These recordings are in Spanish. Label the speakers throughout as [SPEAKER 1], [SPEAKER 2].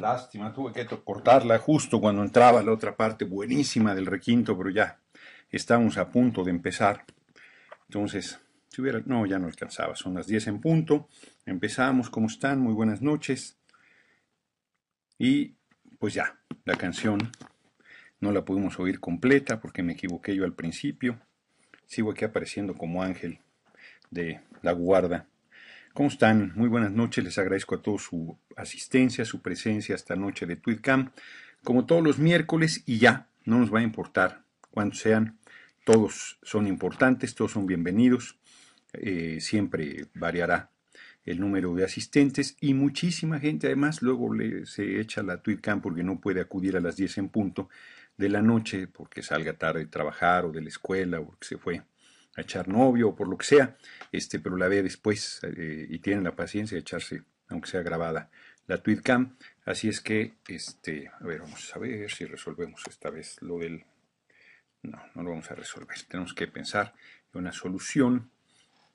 [SPEAKER 1] Lástima, tuve que cortarla justo cuando entraba la otra parte buenísima del requinto, pero ya estamos a punto de empezar. Entonces, si hubiera, no, ya no alcanzaba, son las 10 en punto. Empezamos, ¿cómo están? Muy buenas noches. Y pues ya, la canción no la pudimos oír completa porque me equivoqué yo al principio. Sigo aquí apareciendo como ángel de la guarda. ¿Cómo están? Muy buenas noches, les agradezco a todos su asistencia, su presencia esta noche de TweetCam, como todos los miércoles y ya, no nos va a importar cuántos sean, todos son importantes, todos son bienvenidos, eh, siempre variará el número de asistentes y muchísima gente además luego le, se echa la TweetCam porque no puede acudir a las 10 en punto de la noche porque salga tarde de trabajar o de la escuela o porque se fue a echar novio o por lo que sea, este, pero la ve después eh, y tiene la paciencia de echarse, aunque sea grabada, la TweetCam. Así es que, este, a ver, vamos a ver si resolvemos esta vez lo del... No, no lo vamos a resolver. Tenemos que pensar en una solución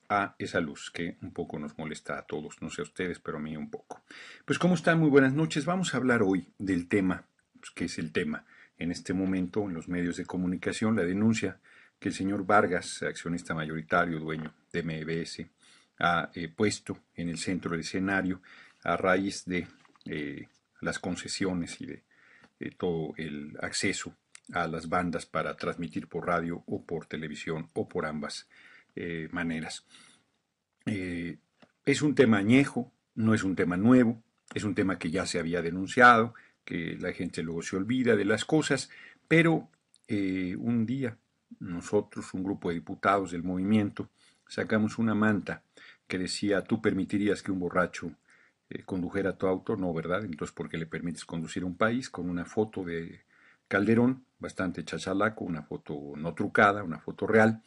[SPEAKER 1] a esa luz que un poco nos molesta a todos, no sé a ustedes, pero a mí un poco. Pues ¿cómo están? Muy buenas noches. Vamos a hablar hoy del tema, pues, que es el tema en este momento en los medios de comunicación, la denuncia que el señor Vargas, accionista mayoritario, dueño de MBS, ha eh, puesto en el centro del escenario a raíz de eh, las concesiones y de todo el acceso a las bandas para transmitir por radio o por televisión o por ambas eh, maneras. Eh, es un tema añejo, no es un tema nuevo, es un tema que ya se había denunciado, que la gente luego se olvida de las cosas, pero eh, un día nosotros, un grupo de diputados del movimiento, sacamos una manta que decía, tú permitirías que un borracho condujera tu auto, no, ¿verdad? Entonces, ¿por qué le permites conducir un país con una foto de Calderón, bastante chachalaco, una foto no trucada, una foto real,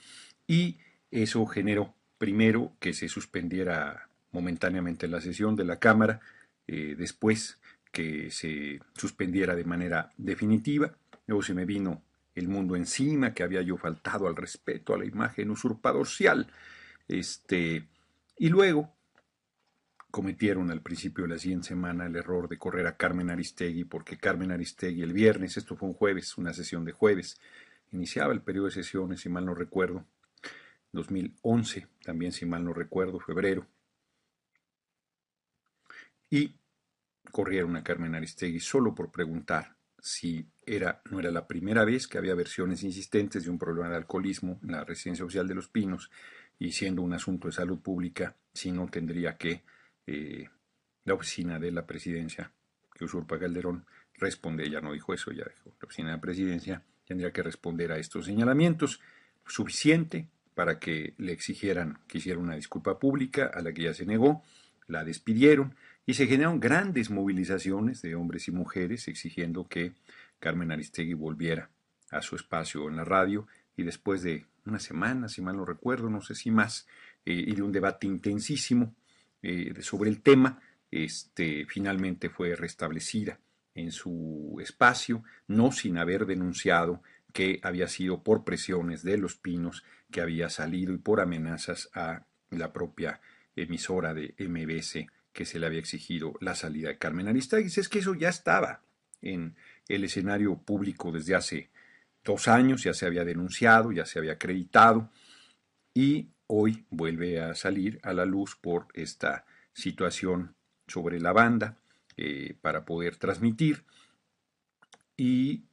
[SPEAKER 1] y eso generó, primero, que se suspendiera momentáneamente la sesión de la Cámara, eh, después que se suspendiera de manera definitiva. Luego se me vino el mundo encima, que había yo faltado al respeto a la imagen usurpadorcial. Este, y luego cometieron al principio de la siguiente semana el error de correr a Carmen Aristegui, porque Carmen Aristegui el viernes, esto fue un jueves, una sesión de jueves, iniciaba el periodo de sesiones, si mal no recuerdo, 2011, también si mal no recuerdo, febrero. Y corrieron a Carmen Aristegui solo por preguntar si era, no era la primera vez que había versiones insistentes de un problema de alcoholismo en la residencia oficial de Los Pinos y siendo un asunto de salud pública, si no tendría que eh, la oficina de la presidencia que usurpa Calderón responde, ya no dijo eso, ya dijo la oficina de la presidencia, tendría que responder a estos señalamientos. Suficiente, para que le exigieran que hiciera una disculpa pública, a la que ella se negó, la despidieron y se generaron grandes movilizaciones de hombres y mujeres exigiendo que Carmen Aristegui volviera a su espacio en la radio y después de una semana, si mal no recuerdo, no sé si más, eh, y de un debate intensísimo eh, sobre el tema, este, finalmente fue restablecida en su espacio, no sin haber denunciado que había sido por presiones de los pinos que había salido y por amenazas a la propia emisora de MBC que se le había exigido la salida de Carmen Aristegui. Es que eso ya estaba en el escenario público desde hace dos años, ya se había denunciado, ya se había acreditado y hoy vuelve a salir a la luz por esta situación sobre la banda eh, para poder transmitir y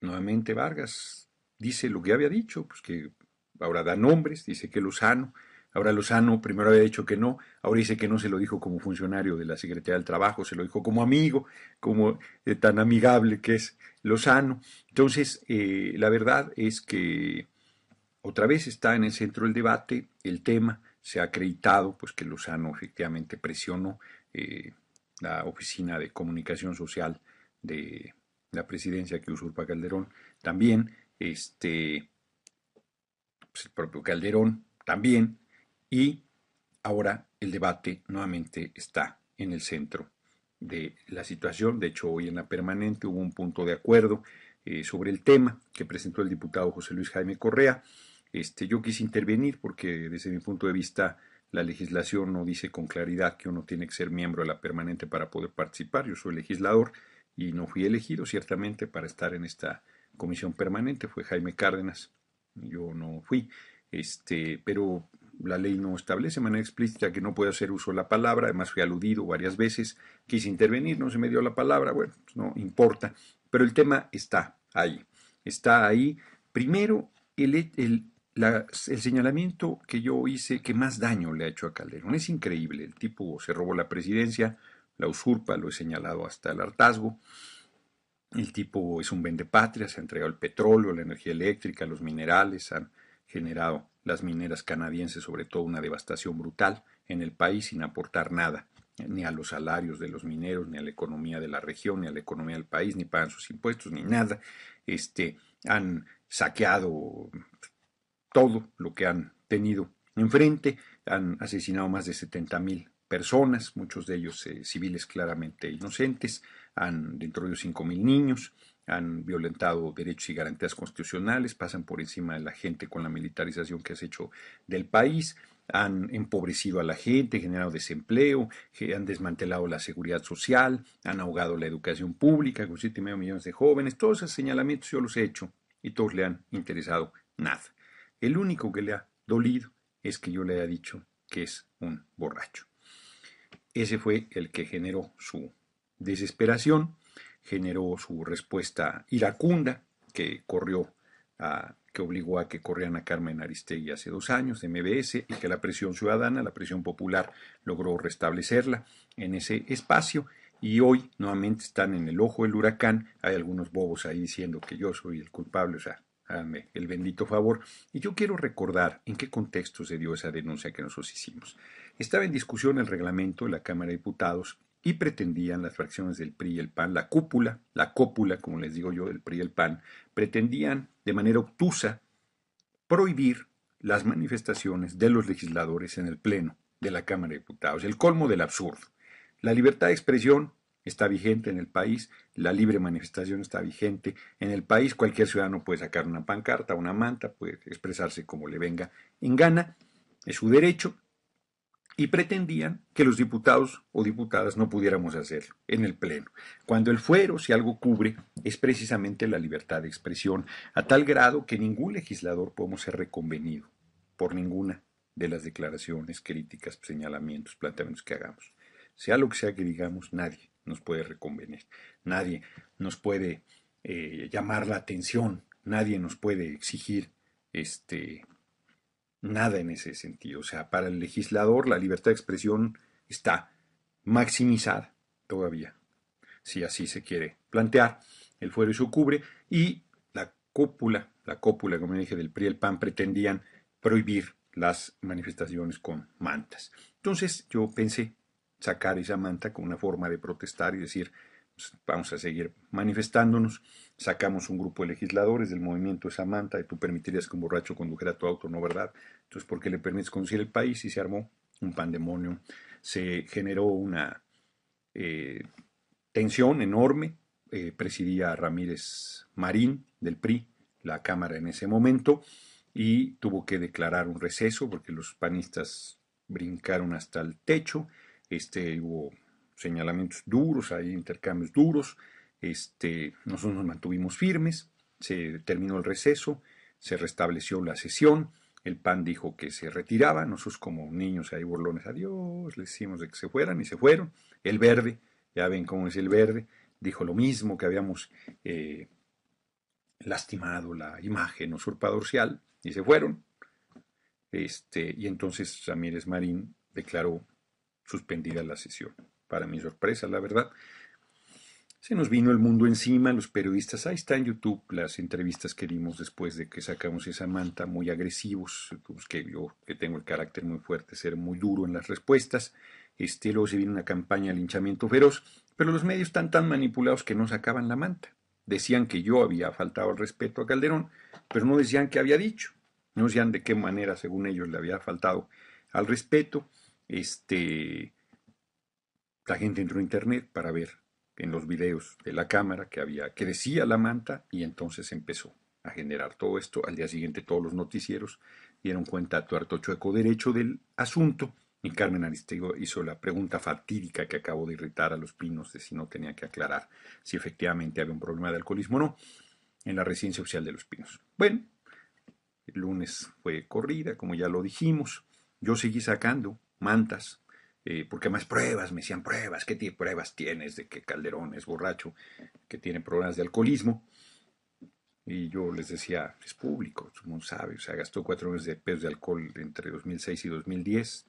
[SPEAKER 1] Nuevamente Vargas dice lo que había dicho, pues que ahora da nombres, dice que Lozano, ahora Lozano primero había dicho que no, ahora dice que no se lo dijo como funcionario de la Secretaría del Trabajo, se lo dijo como amigo, como eh, tan amigable que es Lozano. Entonces, eh, la verdad es que otra vez está en el centro del debate el tema, se ha acreditado pues que Lozano efectivamente presionó eh, la Oficina de Comunicación Social de la presidencia que usurpa Calderón, también, este, pues, el propio Calderón, también, y ahora el debate nuevamente está en el centro de la situación. De hecho, hoy en la permanente hubo un punto de acuerdo eh, sobre el tema que presentó el diputado José Luis Jaime Correa. Este, yo quise intervenir porque desde mi punto de vista la legislación no dice con claridad que uno tiene que ser miembro de la permanente para poder participar. Yo soy legislador, y no fui elegido ciertamente para estar en esta comisión permanente, fue Jaime Cárdenas, yo no fui, este, pero la ley no establece de manera explícita que no puede hacer uso de la palabra, además fui aludido varias veces, quise intervenir, no se me dio la palabra, bueno, pues no importa, pero el tema está ahí, está ahí, primero, el, el, el señalamiento que yo hice que más daño le ha hecho a Calderón, es increíble, el tipo se robó la presidencia, la usurpa, lo he señalado hasta el hartazgo. El tipo es un patria se ha entregado el petróleo, la energía eléctrica, los minerales, han generado las mineras canadienses, sobre todo una devastación brutal en el país sin aportar nada, ni a los salarios de los mineros, ni a la economía de la región, ni a la economía del país, ni pagan sus impuestos, ni nada. Este, han saqueado todo lo que han tenido enfrente, han asesinado más de 70 mil personas, muchos de ellos eh, civiles claramente inocentes, han dentro de 5.000 niños, han violentado derechos y garantías constitucionales, pasan por encima de la gente con la militarización que has hecho del país, han empobrecido a la gente, generado desempleo, han desmantelado la seguridad social, han ahogado la educación pública con 7,5 millones de jóvenes. Todos esos señalamientos yo los he hecho y todos le han interesado nada. El único que le ha dolido es que yo le haya dicho que es un borracho. Ese fue el que generó su desesperación, generó su respuesta iracunda que corrió a, que obligó a que corrieran a Carmen Aristegui hace dos años de MBS y que la presión ciudadana, la presión popular logró restablecerla en ese espacio y hoy nuevamente están en el ojo del huracán. Hay algunos bobos ahí diciendo que yo soy el culpable, o sea, el bendito favor. Y yo quiero recordar en qué contexto se dio esa denuncia que nosotros hicimos. Estaba en discusión el reglamento de la Cámara de Diputados y pretendían las fracciones del PRI y el PAN, la cúpula, la cópula, como les digo yo, del PRI y el PAN, pretendían de manera obtusa prohibir las manifestaciones de los legisladores en el Pleno de la Cámara de Diputados, el colmo del absurdo. La libertad de expresión está vigente en el país, la libre manifestación está vigente en el país, cualquier ciudadano puede sacar una pancarta, una manta, puede expresarse como le venga en gana, es su derecho, y pretendían que los diputados o diputadas no pudiéramos hacerlo en el Pleno, cuando el fuero, si algo cubre, es precisamente la libertad de expresión, a tal grado que ningún legislador podemos ser reconvenido por ninguna de las declaraciones, críticas, señalamientos, planteamientos que hagamos. Sea lo que sea que digamos, nadie nos puede reconvenir, nadie nos puede eh, llamar la atención, nadie nos puede exigir este, nada en ese sentido. O sea, para el legislador la libertad de expresión está maximizada todavía, si así se quiere plantear. El fuero y su cubre y la cúpula, la cúpula, como dije, del PRI el PAN pretendían prohibir las manifestaciones con mantas. Entonces yo pensé, sacar esa manta como una forma de protestar y decir, pues, vamos a seguir manifestándonos, sacamos un grupo de legisladores del movimiento de esa manta, y tú permitirías que un borracho condujera tu auto, ¿no verdad? Entonces, porque le permites conducir el país y se armó un pandemonio, se generó una eh, tensión enorme, eh, presidía Ramírez Marín del PRI la Cámara en ese momento y tuvo que declarar un receso porque los panistas brincaron hasta el techo este, hubo señalamientos duros, hay intercambios duros. Este, nosotros nos mantuvimos firmes, se terminó el receso, se restableció la sesión. El PAN dijo que se retiraba, nosotros como niños ahí burlones, adiós, les hicimos de que se fueran y se fueron. El verde, ya ven cómo es el verde, dijo lo mismo, que habíamos eh, lastimado la imagen usurpadorcial y se fueron. Este, y entonces Ramírez Marín declaró suspendida la sesión. Para mi sorpresa, la verdad. Se nos vino el mundo encima, los periodistas, ahí está en YouTube las entrevistas que dimos después de que sacamos esa manta, muy agresivos, pues, que yo que tengo el carácter muy fuerte, ser muy duro en las respuestas, este, luego se vino una campaña de linchamiento feroz, pero los medios están tan manipulados que no sacaban la manta. Decían que yo había faltado al respeto a Calderón, pero no decían qué había dicho, no decían de qué manera, según ellos, le había faltado al respeto este, la gente entró a internet para ver en los videos de la cámara que había, que decía la manta y entonces empezó a generar todo esto. Al día siguiente todos los noticieros dieron cuenta a tuerto chueco derecho del asunto y Carmen Aristigo hizo la pregunta fatídica que acabó de irritar a los pinos de si no tenía que aclarar si efectivamente había un problema de alcoholismo o no en la residencia oficial de los pinos. Bueno, el lunes fue corrida, como ya lo dijimos. Yo seguí sacando mantas, eh, porque más pruebas, me decían pruebas, ¿qué pruebas tienes de que Calderón es borracho, que tiene problemas de alcoholismo? Y yo les decía, es público, todo el mundo sabe, o sea, gastó cuatro meses de pesos de alcohol entre 2006 y 2010,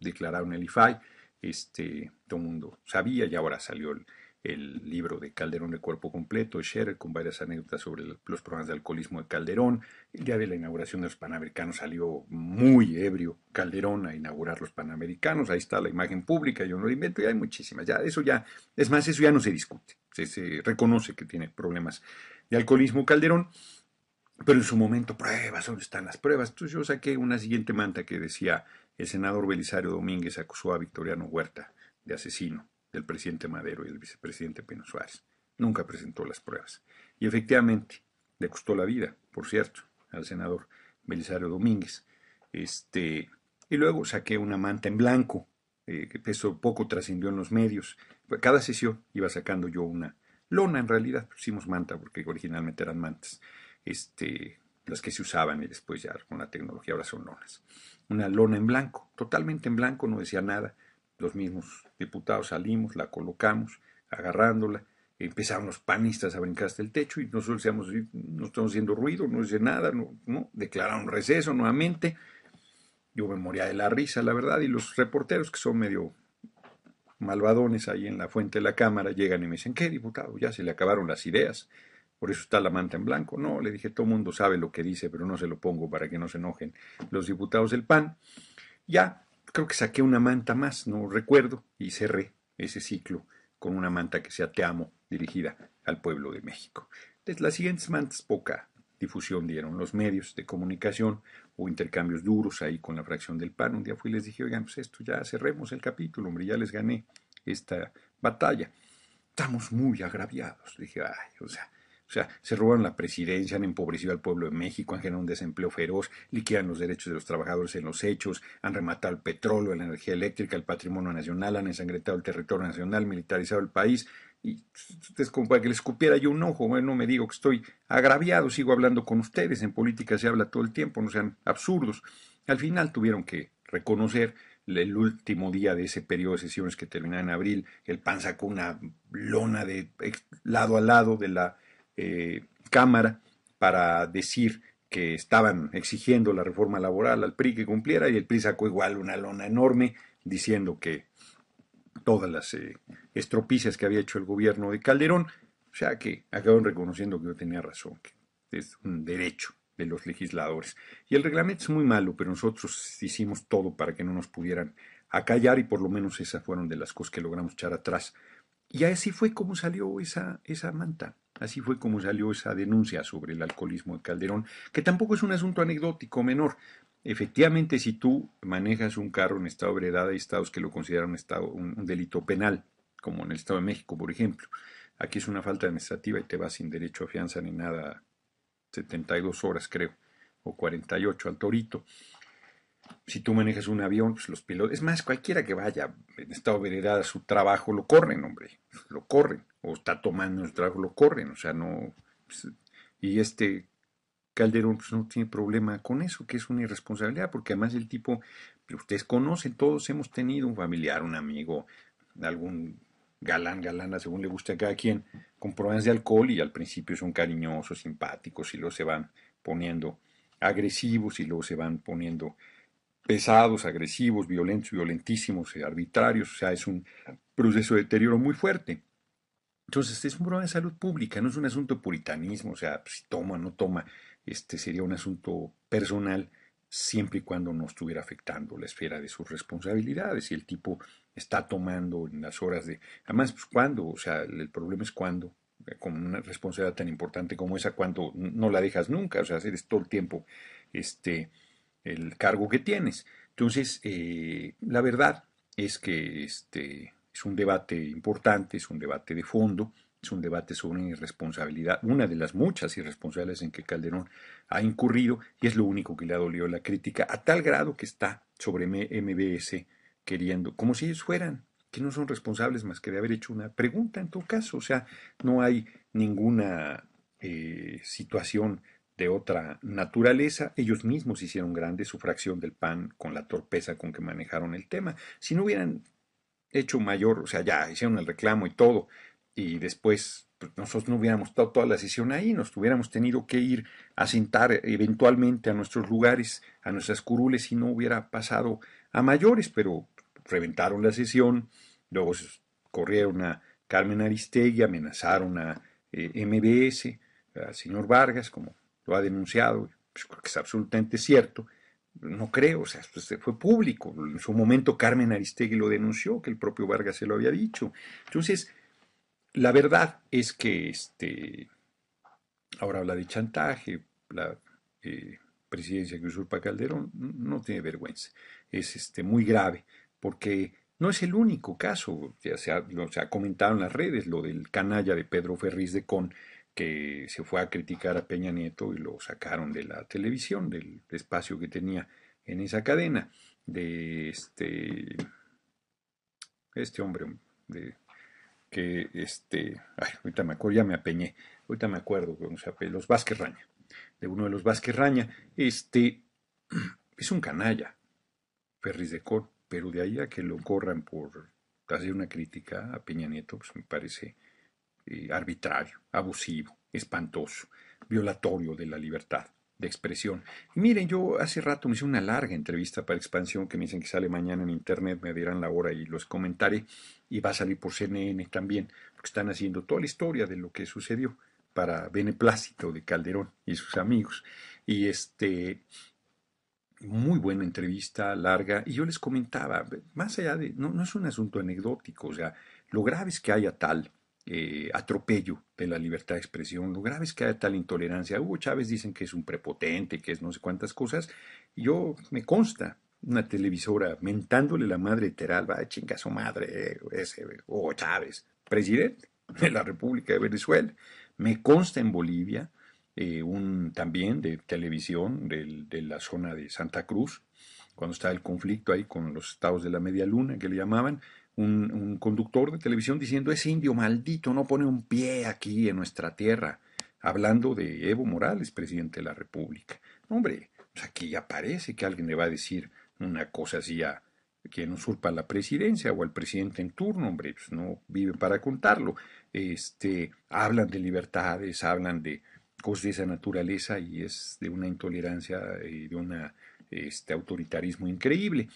[SPEAKER 1] declararon el IFAI, este, todo el mundo sabía y ahora salió el, el libro de Calderón de Cuerpo Completo, Scherer, con varias anécdotas sobre los problemas de alcoholismo de Calderón. El día de la inauguración de los Panamericanos salió muy ebrio Calderón a inaugurar los Panamericanos. Ahí está la imagen pública, yo no lo invento, y hay muchísimas. Ya, eso ya, es más, eso ya no se discute. Se, se reconoce que tiene problemas de alcoholismo Calderón. Pero en su momento, pruebas, ¿dónde están las pruebas? Entonces yo saqué una siguiente manta que decía, el senador Belisario Domínguez acusó a Victoriano Huerta de asesino del presidente Madero y el vicepresidente Pino Suárez. Nunca presentó las pruebas. Y efectivamente, le costó la vida, por cierto, al senador Belisario Domínguez. Este, y luego saqué una manta en blanco, eh, que eso poco trascendió en los medios. Cada sesión iba sacando yo una lona, en realidad pues, pusimos manta, porque originalmente eran mantas, este, las que se usaban y después ya con la tecnología ahora son lonas. Una lona en blanco, totalmente en blanco, no decía nada los mismos diputados salimos, la colocamos, agarrándola, empezaron los panistas a brincar hasta el techo y nosotros decíamos, no estamos haciendo ruido, no dice nada, declararon receso nuevamente. Yo me moría de la risa, la verdad, y los reporteros que son medio malvadones ahí en la fuente de la cámara llegan y me dicen, ¿qué diputado? Ya se le acabaron las ideas, por eso está la manta en blanco. No, le dije, todo el mundo sabe lo que dice, pero no se lo pongo para que no se enojen los diputados del PAN. Ya, creo que saqué una manta más, no recuerdo, y cerré ese ciclo con una manta que sea Te amo, dirigida al pueblo de México. Desde las siguientes mantas poca difusión dieron los medios de comunicación, o intercambios duros ahí con la fracción del PAN. Un día fui y les dije, oigan, pues esto ya cerremos el capítulo, hombre, ya les gané esta batalla. Estamos muy agraviados. Dije, ay, o sea, o sea, se robaron la presidencia, han empobrecido al pueblo de México, han generado un desempleo feroz, liquidan los derechos de los trabajadores en los hechos, han rematado el petróleo, la energía eléctrica, el patrimonio nacional, han ensangrentado el territorio nacional, militarizado el país. Y es como para que les escupiera yo un ojo, bueno, no me digo que estoy agraviado, sigo hablando con ustedes, en política se habla todo el tiempo, no sean absurdos. Al final tuvieron que reconocer el último día de ese periodo de sesiones que terminaba en abril, el PAN sacó una lona de lado a lado de la eh, Cámara para decir que estaban exigiendo la reforma laboral al PRI que cumpliera y el PRI sacó igual una lona enorme diciendo que todas las eh, estropicias que había hecho el gobierno de Calderón, o sea que acabaron reconociendo que yo tenía razón, que es un derecho de los legisladores. Y el reglamento es muy malo, pero nosotros hicimos todo para que no nos pudieran acallar y por lo menos esas fueron de las cosas que logramos echar atrás y así fue como salió esa, esa manta. Así fue como salió esa denuncia sobre el alcoholismo de Calderón, que tampoco es un asunto anecdótico menor. Efectivamente, si tú manejas un carro en estado de ebriedad, hay estados que lo consideran un, estado, un, un, delito penal, como en el Estado de México, por ejemplo. Aquí es una falta administrativa y te vas sin derecho a fianza ni nada, 72 horas creo, o 48 al torito si tú manejas un avión, pues los pilotos, es más, cualquiera que vaya en estado veredad a su trabajo, lo corren, hombre, lo corren, o está tomando su trabajo, lo corren, o sea, no. Pues, y este Calderón pues, no tiene problema con eso, que es una irresponsabilidad, porque además el tipo, pues, ustedes conocen, todos hemos tenido un familiar, un amigo, algún galán, galana, según le guste a cada quien, con problemas de alcohol y al principio son cariñosos, simpáticos y luego se van poniendo agresivos y luego se van poniendo pesados, agresivos, violentos, violentísimos, eh, arbitrarios, o sea, es un proceso de deterioro muy fuerte. Entonces, es un problema de salud pública, no es un asunto de puritanismo, o sea, pues, si toma o no toma, este sería un asunto personal siempre y cuando no estuviera afectando la esfera de sus responsabilidades. Si el tipo está tomando en las horas de... Además, pues cuándo, o sea, el problema es cuándo, eh, con una responsabilidad tan importante como esa, cuando no la dejas nunca, o sea, eres todo el tiempo este, el cargo que tienes. Entonces, eh, la verdad es que este es un debate importante, es un debate de fondo, es un debate sobre una irresponsabilidad, una de las muchas irresponsabilidades en que Calderón ha incurrido y es lo único que le ha dolido la crítica a tal grado que está sobre MBS queriendo, como si ellos fueran, que no son responsables más que de haber hecho una pregunta en tu caso, o sea, no hay ninguna eh, situación de otra naturaleza, ellos mismos hicieron grande su fracción del pan con la torpeza con que manejaron el tema. Si no hubieran hecho mayor, o sea, ya hicieron el reclamo y todo, y después pues, nosotros no hubiéramos estado toda la sesión ahí, nos hubiéramos tenido que ir a sentar eventualmente a nuestros lugares, a nuestras curules, y no hubiera pasado a mayores, pero reventaron la sesión, luego corrieron a Carmen Aristegui, amenazaron a eh, MBS, al señor Vargas, como lo ha denunciado, pues, que es absolutamente cierto, no creo, o sea, pues, fue público. En su momento Carmen Aristegui lo denunció, que el propio Vargas se lo había dicho. Entonces, la verdad es que este, ahora habla de chantaje, la eh, presidencia que usurpa Calderón no tiene vergüenza, es este, muy grave, porque no es el único caso, ya se se ha comentado en las redes, lo del canalla de Pedro Ferriz de Con, que se fue a criticar a Peña Nieto y lo sacaron de la televisión, del espacio que tenía en esa cadena, de este, este hombre, de, que este, ahorita me acuerdo, ya me apeñé, ahorita me acuerdo, los Vázquez Raña, de uno de los Vázquez Raña, este, es un canalla, Ferris de Cor, pero de ahí a que lo corran por hacer una crítica a Peña Nieto, pues me parece eh, arbitrario, abusivo, espantoso, violatorio de la libertad de expresión. Y miren, yo hace rato me hice una larga entrevista para Expansión que me dicen que sale mañana en internet, me dirán la hora y los comentaré, y va a salir por CNN también, porque están haciendo toda la historia de lo que sucedió para beneplácito de Calderón y sus amigos. Y este, muy buena entrevista, larga, y yo les comentaba, más allá de, no, no es un asunto anecdótico, o sea, lo grave es que haya tal eh, atropello de la libertad de expresión, lo grave es que hay tal intolerancia. Hugo Chávez dicen que es un prepotente, que es no sé cuántas cosas. Yo me consta una televisora mentándole la madre literal, va, chinga su madre, ese Hugo Chávez, presidente de la República de Venezuela. Me consta en Bolivia, eh, un también de televisión de la zona de Santa Cruz, cuando estaba el conflicto ahí con los estados de la media luna que le llamaban, un, conductor de televisión diciendo, ese indio maldito no pone un pie aquí en nuestra tierra, hablando de Evo Morales, presidente de la República. Hombre, pues aquí ya parece que alguien le va a decir una cosa así a quien usurpa la presidencia o al presidente en turno, hombre, pues no viven para contarlo. Este, hablan de libertades, hablan de cosas de esa naturaleza y es de una intolerancia y de un este, autoritarismo increíble.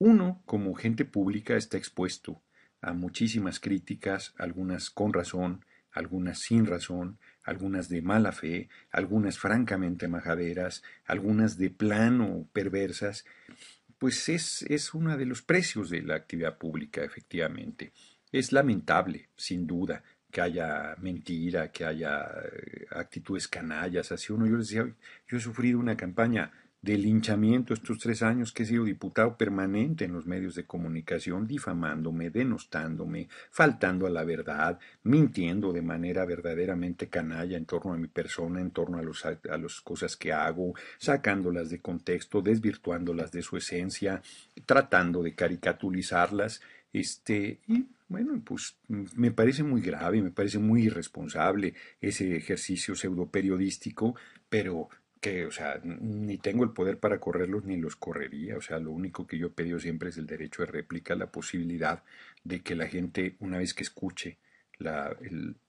[SPEAKER 1] Uno, como gente pública, está expuesto a muchísimas críticas, algunas con razón, algunas sin razón, algunas de mala fe, algunas francamente majaderas, algunas de plano perversas, pues es, uno de los precios de la actividad pública, efectivamente. Es lamentable, sin duda, que haya mentira, que haya eh, actitudes canallas, así uno. Yo les decía, yo he sufrido una campaña del linchamiento estos tres años que he sido diputado permanente en los medios de comunicación, difamándome, denostándome, faltando a la verdad, mintiendo de manera verdaderamente canalla en torno a mi persona, en torno a, los, las cosas que hago, sacándolas de contexto, desvirtuándolas de su esencia, tratando de caricaturizarlas, este, y bueno, pues me parece muy grave, me parece muy irresponsable ese ejercicio pseudo periodístico pero que, o sea, ni tengo el poder para correrlos ni los correría. O sea, lo único que yo he pedido siempre es el derecho de réplica, la posibilidad de que la gente, una vez que escuche la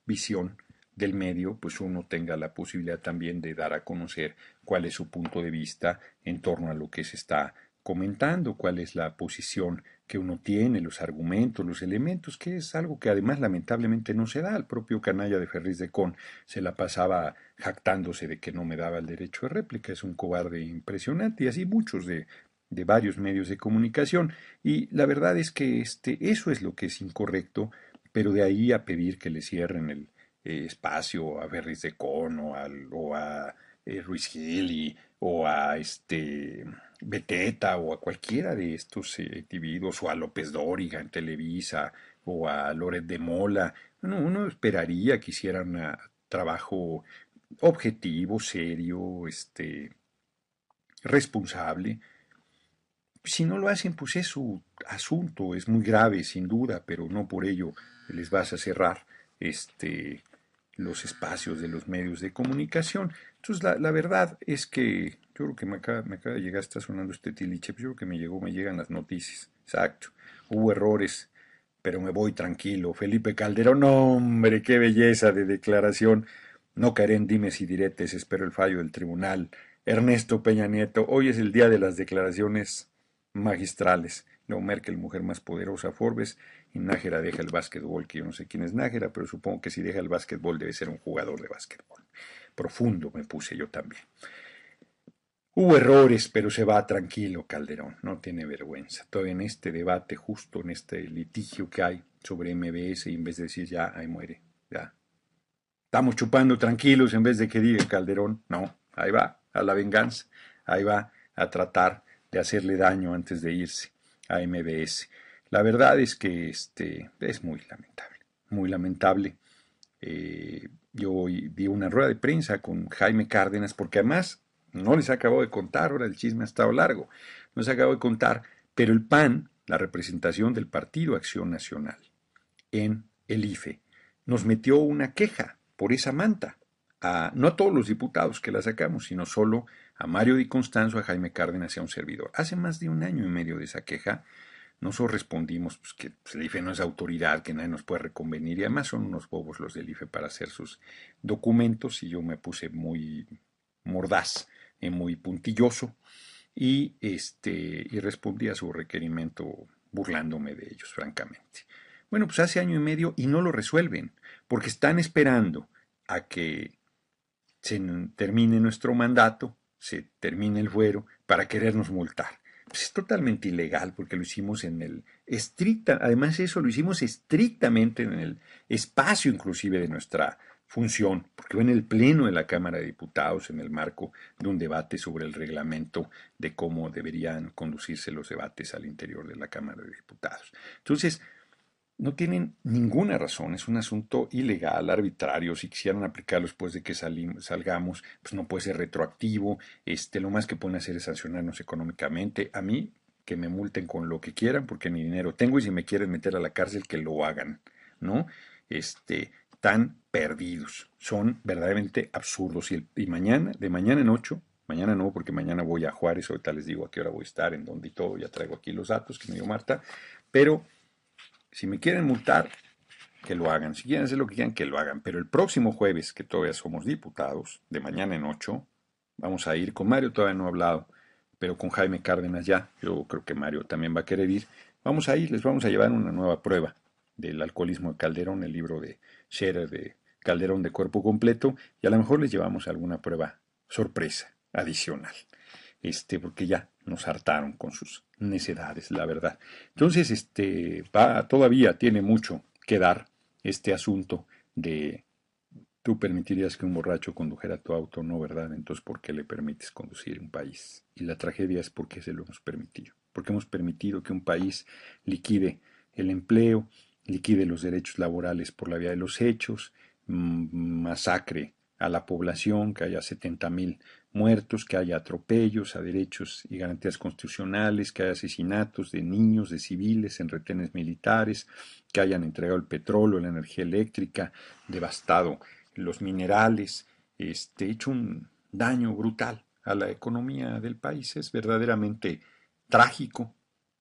[SPEAKER 1] visión del medio, pues uno tenga la posibilidad también de dar a conocer cuál es su punto de vista en torno a lo que se está comentando, cuál es la posición que uno tiene, los argumentos, los elementos, que es algo que además lamentablemente no se da. El propio canalla de Ferris de Con se la pasaba jactándose de que no me daba el derecho de réplica, es un cobarde impresionante, y así muchos de, varios medios de comunicación. Y la verdad es que este, eso es lo que es incorrecto, pero de ahí a pedir que le cierren el eh, espacio a Ferris de Con o, a eh, Ruiz Gili o a este Beteta o a cualquiera de estos eh, individuos, o a López Dóriga en Televisa, o a Loret de Mola, uno, esperaría que hicieran un ah, trabajo objetivo, serio, este, responsable. Si no lo hacen, pues es su asunto, es muy grave, sin duda, pero no por ello les vas a cerrar este, los espacios de los medios de comunicación. Entonces, la, verdad es que yo creo que me acaba, me de llegar, está sonando este tiliche, pues yo creo que me llegó, me llegan las noticias. Exacto. Hubo errores, pero me voy tranquilo. Felipe Calderón, hombre, qué belleza de declaración. No caeré en dimes y diretes, espero el fallo del tribunal. Ernesto Peña Nieto, hoy es el día de las declaraciones magistrales. No, Merkel, mujer más poderosa, Forbes, y Nájera deja el básquetbol, que yo no sé quién es Nájera, pero supongo que si deja el básquetbol debe ser un jugador de básquetbol profundo me puse yo también. Hubo errores, pero se va tranquilo Calderón, no tiene vergüenza. Todo en este debate, justo en este litigio que hay sobre MBS, y en vez de decir ya, ahí muere, ya. Estamos chupando tranquilos en vez de que diga Calderón, no, ahí va, a la venganza, ahí va a tratar de hacerle daño antes de irse a MBS. La verdad es que este es muy lamentable, muy lamentable eh, yo hoy di una rueda de prensa con Jaime Cárdenas, porque además no les acabo de contar, ahora el chisme ha estado largo, no les acabo de contar, pero el PAN, la representación del Partido Acción Nacional en el IFE, nos metió una queja por esa manta, a, no a todos los diputados que la sacamos, sino solo a Mario Di Constanzo, a Jaime Cárdenas y a un servidor. Hace más de un año y medio de esa queja, nosotros respondimos pues, que pues, el IFE no es autoridad, que nadie nos puede reconvenir y además son unos bobos los del IFE para hacer sus documentos y yo me puse muy mordaz, y muy puntilloso y, este, y respondí a su requerimiento burlándome de ellos, francamente. Bueno, pues hace año y medio y no lo resuelven porque están esperando a que se termine nuestro mandato, se termine el fuero para querernos multar. Pues, es totalmente ilegal porque lo hicimos en el estricta, además eso lo hicimos estrictamente en el espacio inclusive de nuestra función, porque fue en el Pleno de la Cámara de Diputados en el marco de un debate sobre el reglamento de cómo deberían conducirse los debates al interior de la Cámara de Diputados. Entonces, no tienen ninguna razón, es un asunto ilegal, arbitrario, si quisieran aplicarlo después de que salimos, salgamos, pues no puede ser retroactivo, este, lo más que pueden hacer es sancionarnos económicamente. A mí, que me multen con lo que quieran, porque ni dinero tengo, y si me quieren meter a la cárcel, que lo hagan, ¿no? Este, tan perdidos, son verdaderamente absurdos. Y, mañana, de mañana en ocho, mañana no, porque mañana voy a Juárez, ahorita les digo a qué hora voy a estar, en dónde y todo, ya traigo aquí los datos que me dio Marta, pero si me quieren multar, que lo hagan. Si quieren hacer lo que quieran, que lo hagan. Pero el próximo jueves, que todavía somos diputados, de mañana en 8, vamos a ir. Con Mario todavía no he hablado, pero con Jaime Cárdenas ya. Yo creo que Mario también va a querer ir. Vamos a ir, les vamos a llevar una nueva prueba del alcoholismo de Calderón, el libro de Scherer de Calderón de cuerpo completo, y a lo mejor les llevamos alguna prueba sorpresa adicional. Este, porque ya nos hartaron con sus necedades, la verdad. Entonces, este, todavía tiene mucho que dar este asunto de tú permitirías que un borracho condujera tu auto, no, ¿verdad? Entonces, ¿por qué le permites conducir un país? Y la tragedia es porque se lo hemos permitido, porque hemos permitido que un país liquide el empleo, liquide los derechos laborales por la vía de los hechos, mm, masacre a la población, que haya 70 mil muertos, que haya atropellos a derechos y garantías constitucionales, que haya asesinatos de niños, de civiles en retenes militares, que hayan entregado el petróleo, la energía eléctrica, devastado los minerales, este, hecho un daño brutal a la economía del país. Es verdaderamente trágico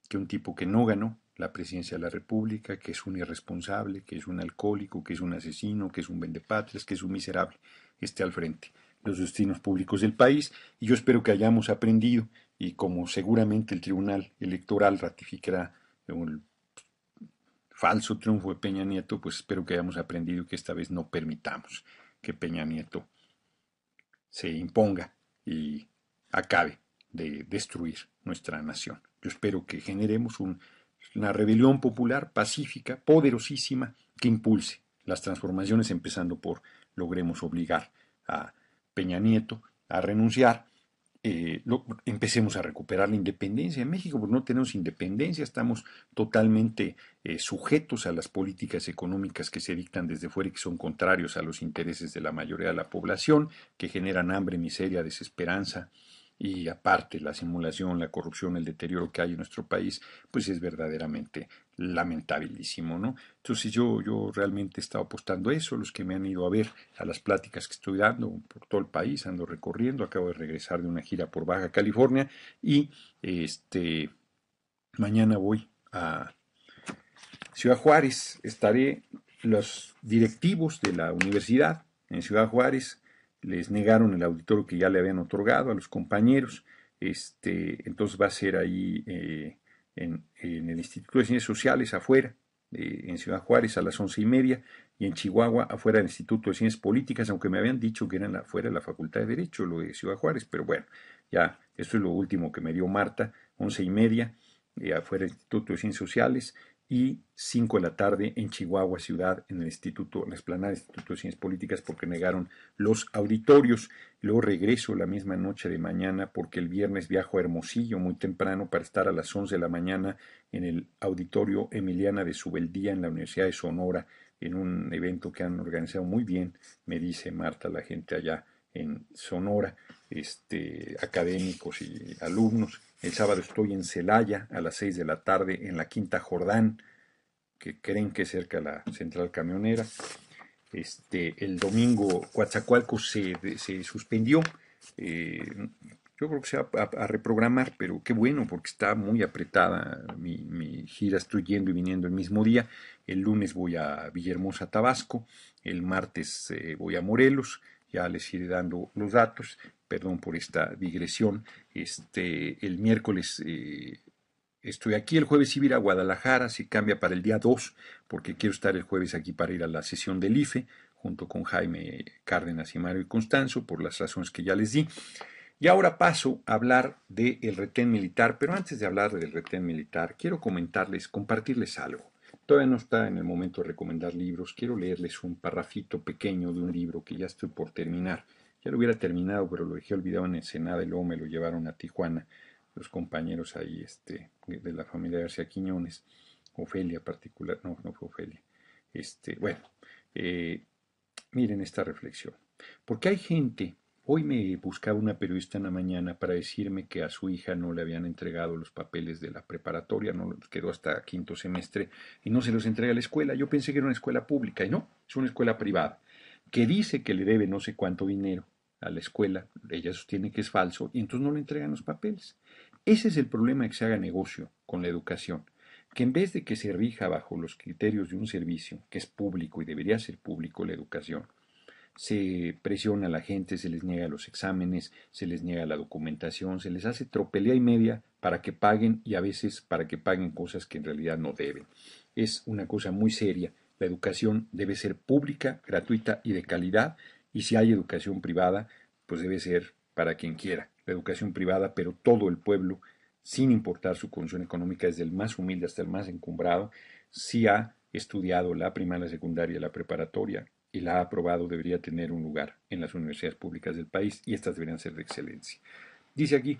[SPEAKER 1] que un tipo que no ganó la presidencia de la República, que es un irresponsable, que es un alcohólico, que es un asesino, que es un vendepatrias, que es un miserable, esté al frente los destinos públicos del país y yo espero que hayamos aprendido y como seguramente el Tribunal Electoral ratificará el falso triunfo de Peña Nieto, pues espero que hayamos aprendido que esta vez no permitamos que Peña Nieto se imponga y acabe de destruir nuestra nación. Yo espero que generemos una rebelión popular pacífica, poderosísima, que impulse las transformaciones, empezando por logremos obligar a Peña Nieto a renunciar, eh, empecemos a recuperar la independencia en México, porque no tenemos independencia, estamos totalmente eh, sujetos a las políticas económicas que se dictan desde fuera y que son contrarios a los intereses de la mayoría de la población, que generan hambre, miseria, desesperanza, y aparte la simulación, la corrupción, el deterioro que hay en nuestro país, pues es verdaderamente lamentabilísimo, ¿no? Entonces yo, yo realmente he estado apostando a eso, los que me han ido a ver a las pláticas que estoy dando por todo el país, ando recorriendo, acabo de regresar de una gira por Baja California y este mañana voy a Ciudad Juárez, estaré los directivos de la universidad en Ciudad Juárez les negaron el auditorio que ya le habían otorgado a los compañeros. Este, entonces va a ser ahí eh, en, el Instituto de Ciencias Sociales, afuera, eh, en Ciudad Juárez, a las once y media, y en Chihuahua, afuera del Instituto de Ciencias Políticas, aunque me habían dicho que era afuera de la Facultad de Derecho, lo de Ciudad Juárez, pero bueno, ya, esto es lo último que me dio Marta, once y media, eh, afuera del Instituto de Ciencias Sociales, y 5 de la tarde en Chihuahua Ciudad, en el Instituto, en la Instituto de Ciencias Políticas, porque negaron los auditorios. Luego regreso la misma noche de mañana, porque el viernes viajo a Hermosillo muy temprano para estar a las 11 de la mañana en el Auditorio Emiliana de Subeldía en la Universidad de Sonora, en un evento que han organizado muy bien, me dice Marta, la gente allá en Sonora, este, académicos y alumnos. El sábado estoy en Celaya a las 6 de la tarde en la Quinta Jordán, que creen que es cerca de la central camionera. Este, el domingo Coatzacoalco se, suspendió. Eh, yo creo que se va a, reprogramar, pero qué bueno, porque está muy apretada mi, gira, estoy yendo y viniendo el mismo día. El lunes voy a Villahermosa, Tabasco, el martes eh, voy a Morelos, ya les iré dando los datos, perdón por esta digresión, este, el miércoles eh, estoy aquí, el jueves iba a a Guadalajara, se cambia para el día 2, porque quiero estar el jueves aquí para ir a la sesión del IFE, junto con Jaime Cárdenas y Mario y Constanzo, por las razones que ya les di. Y ahora paso a hablar del retén militar, pero antes de hablar del retén militar, quiero comentarles, compartirles algo. Todavía no está en el momento de recomendar libros. Quiero leerles un parrafito pequeño de un libro que ya estoy por terminar. Ya lo hubiera terminado, pero lo dejé olvidado en Ensenada y luego me lo llevaron a Tijuana los compañeros ahí este, de la familia García Quiñones. Ofelia particular, no, no fue Ofelia. Este, bueno, eh, miren esta reflexión. Porque hay gente Hoy me buscaba una periodista en la mañana para decirme que a su hija no le habían entregado los papeles de la preparatoria, no quedó hasta quinto semestre y no se los entrega a la escuela. Yo pensé que era una escuela pública y no, es una escuela privada, que dice que le debe no sé cuánto dinero a la escuela, ella sostiene que es falso y entonces no le entregan los papeles. Ese es el problema que se haga negocio con la educación, que en vez de que se rija bajo los criterios de un servicio que es público y debería ser público la educación, se presiona a la gente, se les niega los exámenes, se les niega la documentación, se les hace tropelía y media para que paguen y a veces para que paguen cosas que en realidad no deben. Es una cosa muy seria. La educación debe ser pública, gratuita y de calidad y si hay educación privada, pues debe ser para quien quiera. La educación privada, pero todo el pueblo, sin importar su condición económica, desde el más humilde hasta el más encumbrado, si ha estudiado la primaria, la secundaria, la preparatoria, y la ha aprobado debería tener un lugar en las universidades públicas del país y estas deberían ser de excelencia. Dice aquí,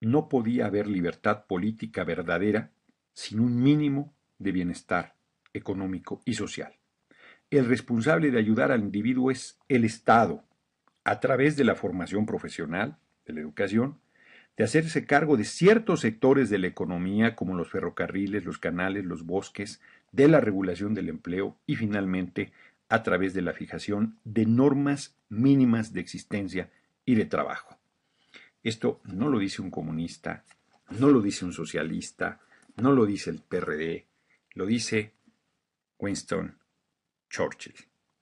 [SPEAKER 1] no podía haber libertad política verdadera sin un mínimo de bienestar económico y social. El responsable de ayudar al individuo es el Estado, a través de la formación profesional, de la educación, de hacerse cargo de ciertos sectores de la economía como los ferrocarriles, los canales, los bosques, de la regulación del empleo y finalmente a través de la fijación de normas mínimas de existencia y de trabajo. Esto no lo dice un comunista, no lo dice un socialista, no lo dice el PRD, lo dice Winston Churchill,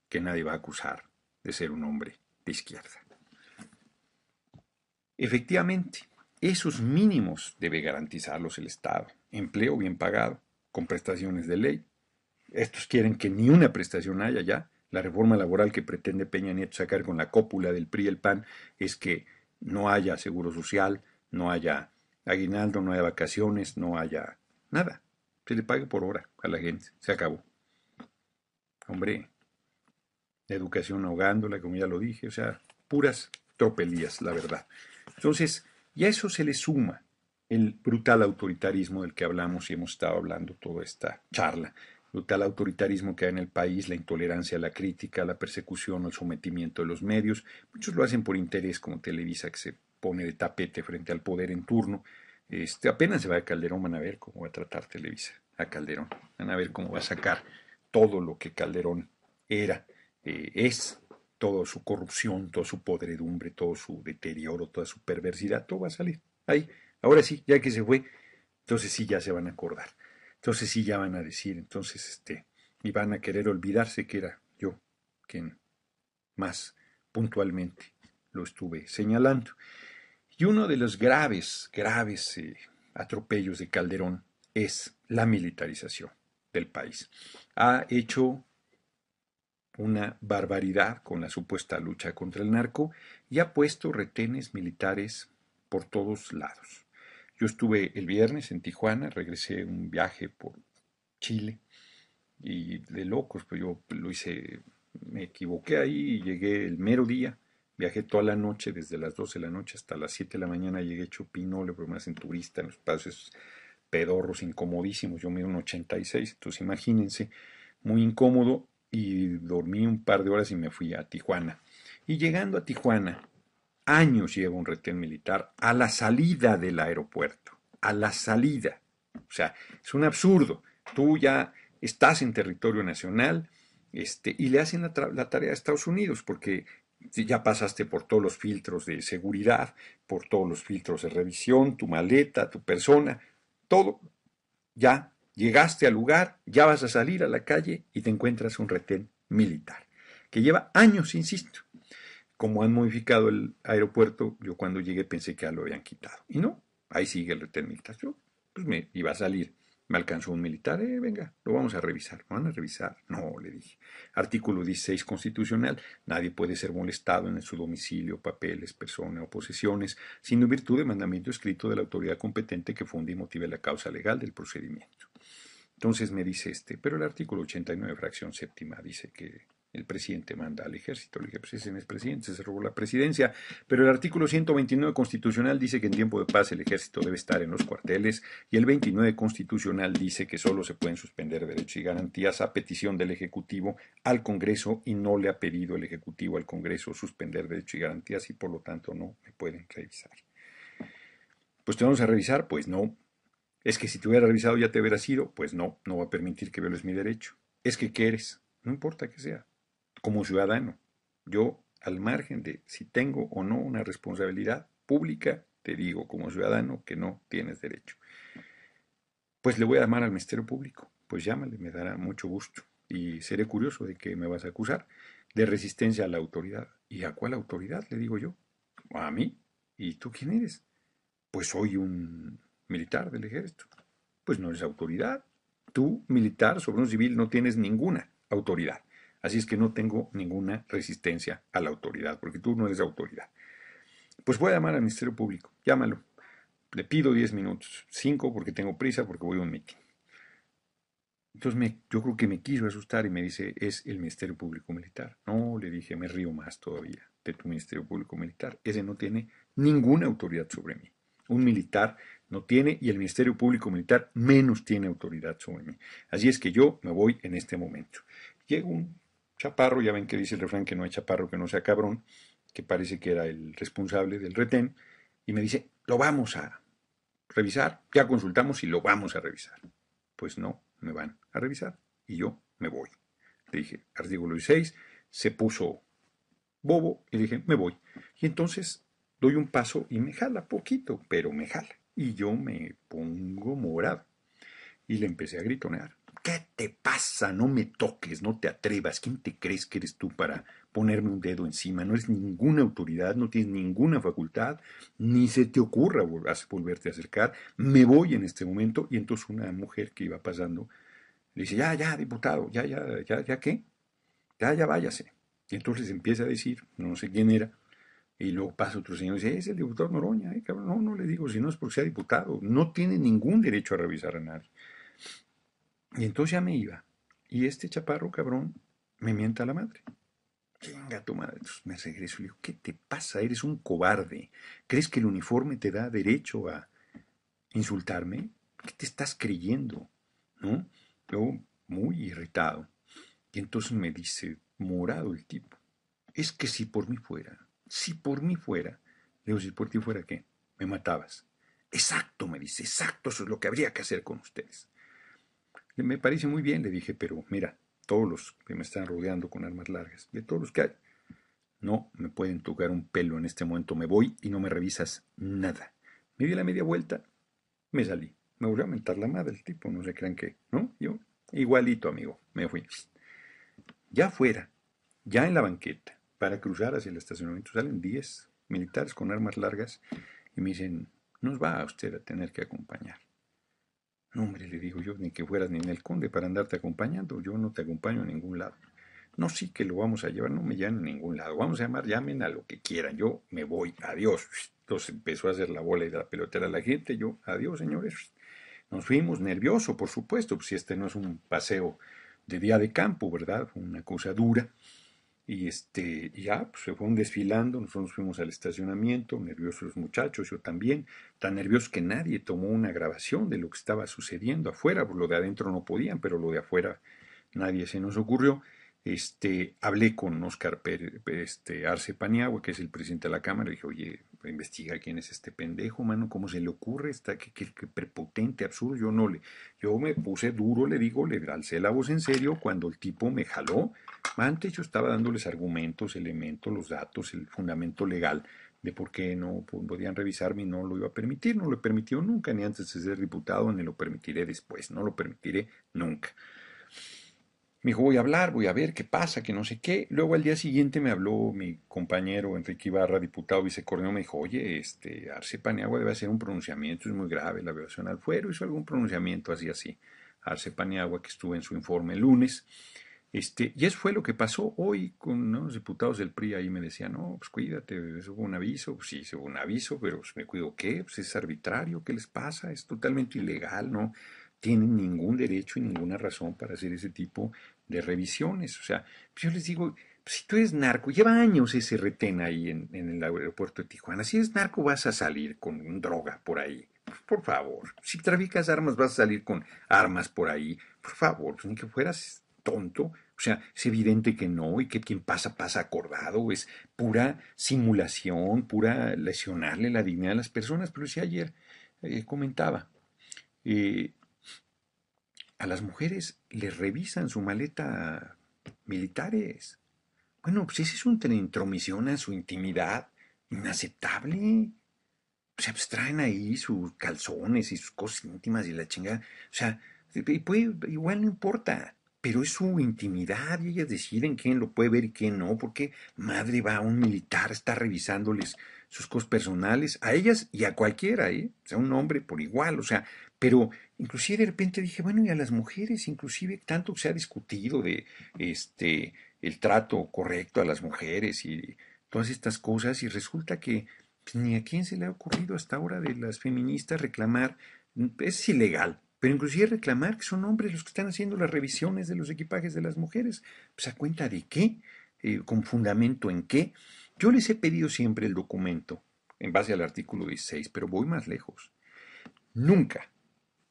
[SPEAKER 1] que nadie va a acusar de ser un hombre de izquierda. Efectivamente, esos mínimos debe garantizarlos el Estado. Empleo bien pagado, con prestaciones de ley. Estos quieren que ni una prestación haya ya. La reforma laboral que pretende Peña Nieto sacar con la cópula del PRI y el PAN es que no haya seguro social, no haya aguinaldo, no haya vacaciones, no haya nada. Se le pague por hora a la gente. Se acabó. Hombre, educación ahogándola, como ya lo dije, o sea, puras tropelías, la verdad. Entonces, y a eso se le suma el brutal autoritarismo del que hablamos y hemos estado hablando toda esta charla. Brutal autoritarismo que hay en el país, la intolerancia a la crítica, la persecución, el sometimiento de los medios. Muchos lo hacen por interés, como Televisa, que se pone de tapete frente al poder en turno. Este, apenas se va a Calderón, van a ver cómo va a tratar Televisa a Calderón. Van a ver cómo va a sacar todo lo que Calderón era, eh, es, toda su corrupción, toda su podredumbre, todo su deterioro, toda su perversidad, todo va a salir ahí Ahora sí, ya que se fue, entonces sí ya se van a acordar. Entonces sí ya van a decir, entonces este, y van a querer olvidarse que era yo quien más puntualmente lo estuve señalando. Y uno de los graves, graves eh, atropellos de Calderón es la militarización del país. Ha hecho una barbaridad con la supuesta lucha contra el narco y ha puesto retenes militares por todos lados. Yo estuve el viernes en Tijuana, regresé un viaje por Chile y de locos, pues yo lo hice, me equivoqué ahí y llegué el mero día, viajé toda la noche, desde las 12 de la noche hasta las 7 de la mañana, llegué hecho pinole, pero hacen en turista, en los pasos pedorros, incomodísimos, yo mido un 86, entonces imagínense, muy incómodo y dormí un par de horas y me fui a Tijuana. Y llegando a Tijuana, años lleva un retén militar a la salida del aeropuerto, a la salida. O sea, es un absurdo. Tú ya estás en territorio nacional este, y le hacen la, la tarea a Estados Unidos porque ya pasaste por todos los filtros de seguridad, por todos los filtros de revisión, tu maleta, tu persona, todo. Ya llegaste al lugar, ya vas a salir a la calle y te encuentras un retén militar que lleva años, insisto, como han modificado el aeropuerto, yo cuando llegué pensé que ya lo habían quitado. Y no, ahí sigue el retén militar. Yo pues me iba a salir. Me alcanzó un militar, eh, venga, lo vamos a revisar. ¿Lo van a revisar? No, le dije. Artículo 16 constitucional. Nadie puede ser molestado en su domicilio, papeles, personas o posesiones, sino en virtud de mandamiento escrito de la autoridad competente que funde y motive la causa legal del procedimiento. Entonces me dice este, pero el artículo 89, fracción séptima, dice que el presidente manda al ejército. el dije, pues es presidente, se robó la presidencia. Pero el artículo 129 constitucional dice que en tiempo de paz el ejército debe estar en los cuarteles y el 29 constitucional dice que solo se pueden suspender derechos y garantías a petición del Ejecutivo al Congreso y no le ha pedido el Ejecutivo al Congreso suspender derechos y garantías y por lo tanto no me pueden revisar. Pues te vamos a revisar, pues no. Es que si te hubiera revisado ya te hubiera sido, pues no, no va a permitir que violes mi derecho. Es que quieres, no importa que sea, como ciudadano. Yo, al margen de si tengo o no una responsabilidad pública, te digo como ciudadano que no tienes derecho. Pues le voy a llamar al Ministerio Público. Pues llámale, me dará mucho gusto. Y seré curioso de que me vas a acusar de resistencia a la autoridad. ¿Y a cuál autoridad? Le digo yo. A mí. ¿Y tú quién eres? Pues soy un militar del ejército. Pues no eres autoridad. Tú, militar, sobre un civil, no tienes ninguna autoridad. Así es que no tengo ninguna resistencia a la autoridad, porque tú no eres autoridad. Pues voy a llamar al Ministerio Público, llámalo. Le pido 10 minutos, 5 porque tengo prisa, porque voy a un meeting. Entonces yo creo que me quiso asustar y me dice, es el Ministerio Público Militar. No, le dije, me río más todavía de tu Ministerio Público Militar. Ese no tiene ninguna autoridad sobre mí. Un militar no tiene y el Ministerio Público Militar menos tiene autoridad sobre mí. Así es que yo me voy en este momento. Llega un Chaparro, ya ven que dice el refrán que no hay chaparro que no sea cabrón, que parece que era el responsable del retén, y me dice, lo vamos a revisar, ya consultamos y lo vamos a revisar. Pues no, me van a revisar y yo me voy. Le dije, artículo 6, se puso bobo y dije, me voy. Y entonces doy un paso y me jala poquito, pero me jala. Y yo me pongo morado. Y le empecé a gritonear. ¿Qué te pasa? No me toques, no te atrevas. ¿Quién te crees que eres tú para ponerme un dedo encima? No eres ninguna autoridad, no tienes ninguna facultad, ni se te ocurra volverte a acercar. Me voy en este momento. Y entonces una mujer que iba pasando le dice, ya, ya, diputado, ya, ya, ya, ya qué, ya, ya váyase. Y entonces empieza a decir, no sé quién era, y luego pasa otro señor y dice, es el diputado Noroña, eh, cabrón. no, no le digo, si no es porque sea diputado, no tiene ningún derecho a revisar a nadie. Y entonces ya me iba. Y este chaparro cabrón me mienta a la madre. Venga, tu Entonces me regreso y le digo, ¿qué te pasa? Eres un cobarde. ¿Crees que el uniforme te da derecho a insultarme? ¿Qué te estás creyendo? ¿No? Yo, muy irritado. Y entonces me dice, morado el tipo. Es que si por mí fuera, si por mí fuera, le digo, si por ti fuera qué, me matabas. Exacto, me dice, exacto, eso es lo que habría que hacer con ustedes me parece muy bien, le dije, pero mira, todos los que me están rodeando con armas largas, de todos los que hay, no me pueden tocar un pelo en este momento, me voy y no me revisas nada. Me di la media vuelta, me salí. Me volvió a mentar la madre el tipo, no se crean que, ¿no? Yo, igualito, amigo, me fui. Ya afuera, ya en la banqueta, para cruzar hacia el estacionamiento, salen 10 militares con armas largas y me dicen, nos va a usted a tener que acompañar. No, hombre, le digo yo, ni que fueras ni en el conde para andarte acompañando, yo no te acompaño a ningún lado. No, sí que lo vamos a llevar, no me llamen a ningún lado, vamos a llamar, llamen a lo que quieran, yo me voy, adiós. Entonces empezó a hacer la bola y la pelotera a la gente, yo, adiós señores. Nos fuimos nerviosos, por supuesto, pues, si este no es un paseo de día de campo, ¿verdad? Una cosa dura. Y este, ya pues, se fueron desfilando, nosotros fuimos al estacionamiento, nerviosos los muchachos, yo también, tan nerviosos que nadie tomó una grabación de lo que estaba sucediendo afuera, por lo de adentro no podían, pero lo de afuera nadie se nos ocurrió este, hablé con Oscar este, Arce Paniagua, que es el presidente de la Cámara, y dije, oye, investiga quién es este pendejo, mano, cómo se le ocurre, está que, prepotente, absurdo, yo no le, yo me puse duro, le digo, le alcé la voz en serio cuando el tipo me jaló, antes yo estaba dándoles argumentos, elementos, los datos, el fundamento legal de por qué no podían revisarme y no lo iba a permitir, no lo he permitido nunca, ni antes de ser diputado, ni lo permitiré después, no lo permitiré nunca. Me dijo, voy a hablar, voy a ver qué pasa, que no sé qué. Luego al día siguiente me habló mi compañero Enrique Ibarra, diputado vicecorneo, me dijo, oye, este, Arce Paniagua debe hacer un pronunciamiento, es muy grave la violación al fuero, hizo algún pronunciamiento así, así. Arce Paniagua, que estuvo en su informe el lunes. Este, y eso fue lo que pasó hoy con los diputados del PRI. Ahí me decían, no, pues cuídate, eso un aviso. Pues sí, fue un aviso, pero pues, me cuido qué, pues es arbitrario, ¿qué les pasa? Es totalmente ilegal, no tienen ningún derecho y ninguna razón para hacer ese tipo de revisiones. O sea, pues yo les digo, pues, si tú eres narco, lleva años ese retén ahí en, el aeropuerto de Tijuana. Si eres narco, vas a salir con droga por ahí. Por favor. Si traficas armas, vas a salir con armas por ahí. Por favor, pues, ni que fueras tonto. O sea, es evidente que no y que quien pasa, pasa acordado. Es pura simulación, pura lesionarle la dignidad a las personas. Pero si ayer eh, comentaba, eh, a las mujeres les revisan su maleta militares. Bueno, pues ese es una intromisión a su intimidad inaceptable. Se abstraen ahí sus calzones y sus cosas íntimas y la chingada. O sea, igual no importa, pero es su intimidad y ellas deciden quién lo puede ver y quién no, porque madre va, a un militar está revisándoles sus cosas personales, a ellas y a cualquiera, ¿eh? O sea, un hombre por igual, o sea, pero inclusive de repente dije, bueno, y a las mujeres, inclusive tanto se ha discutido de este el trato correcto a las mujeres y todas estas cosas, y resulta que pues, ni a quién se le ha ocurrido hasta ahora de las feministas reclamar, es ilegal, pero inclusive reclamar que son hombres los que están haciendo las revisiones de los equipajes de las mujeres, pues a cuenta de qué, eh, con fundamento en qué. Yo les he pedido siempre el documento en base al artículo 16, pero voy más lejos. Nunca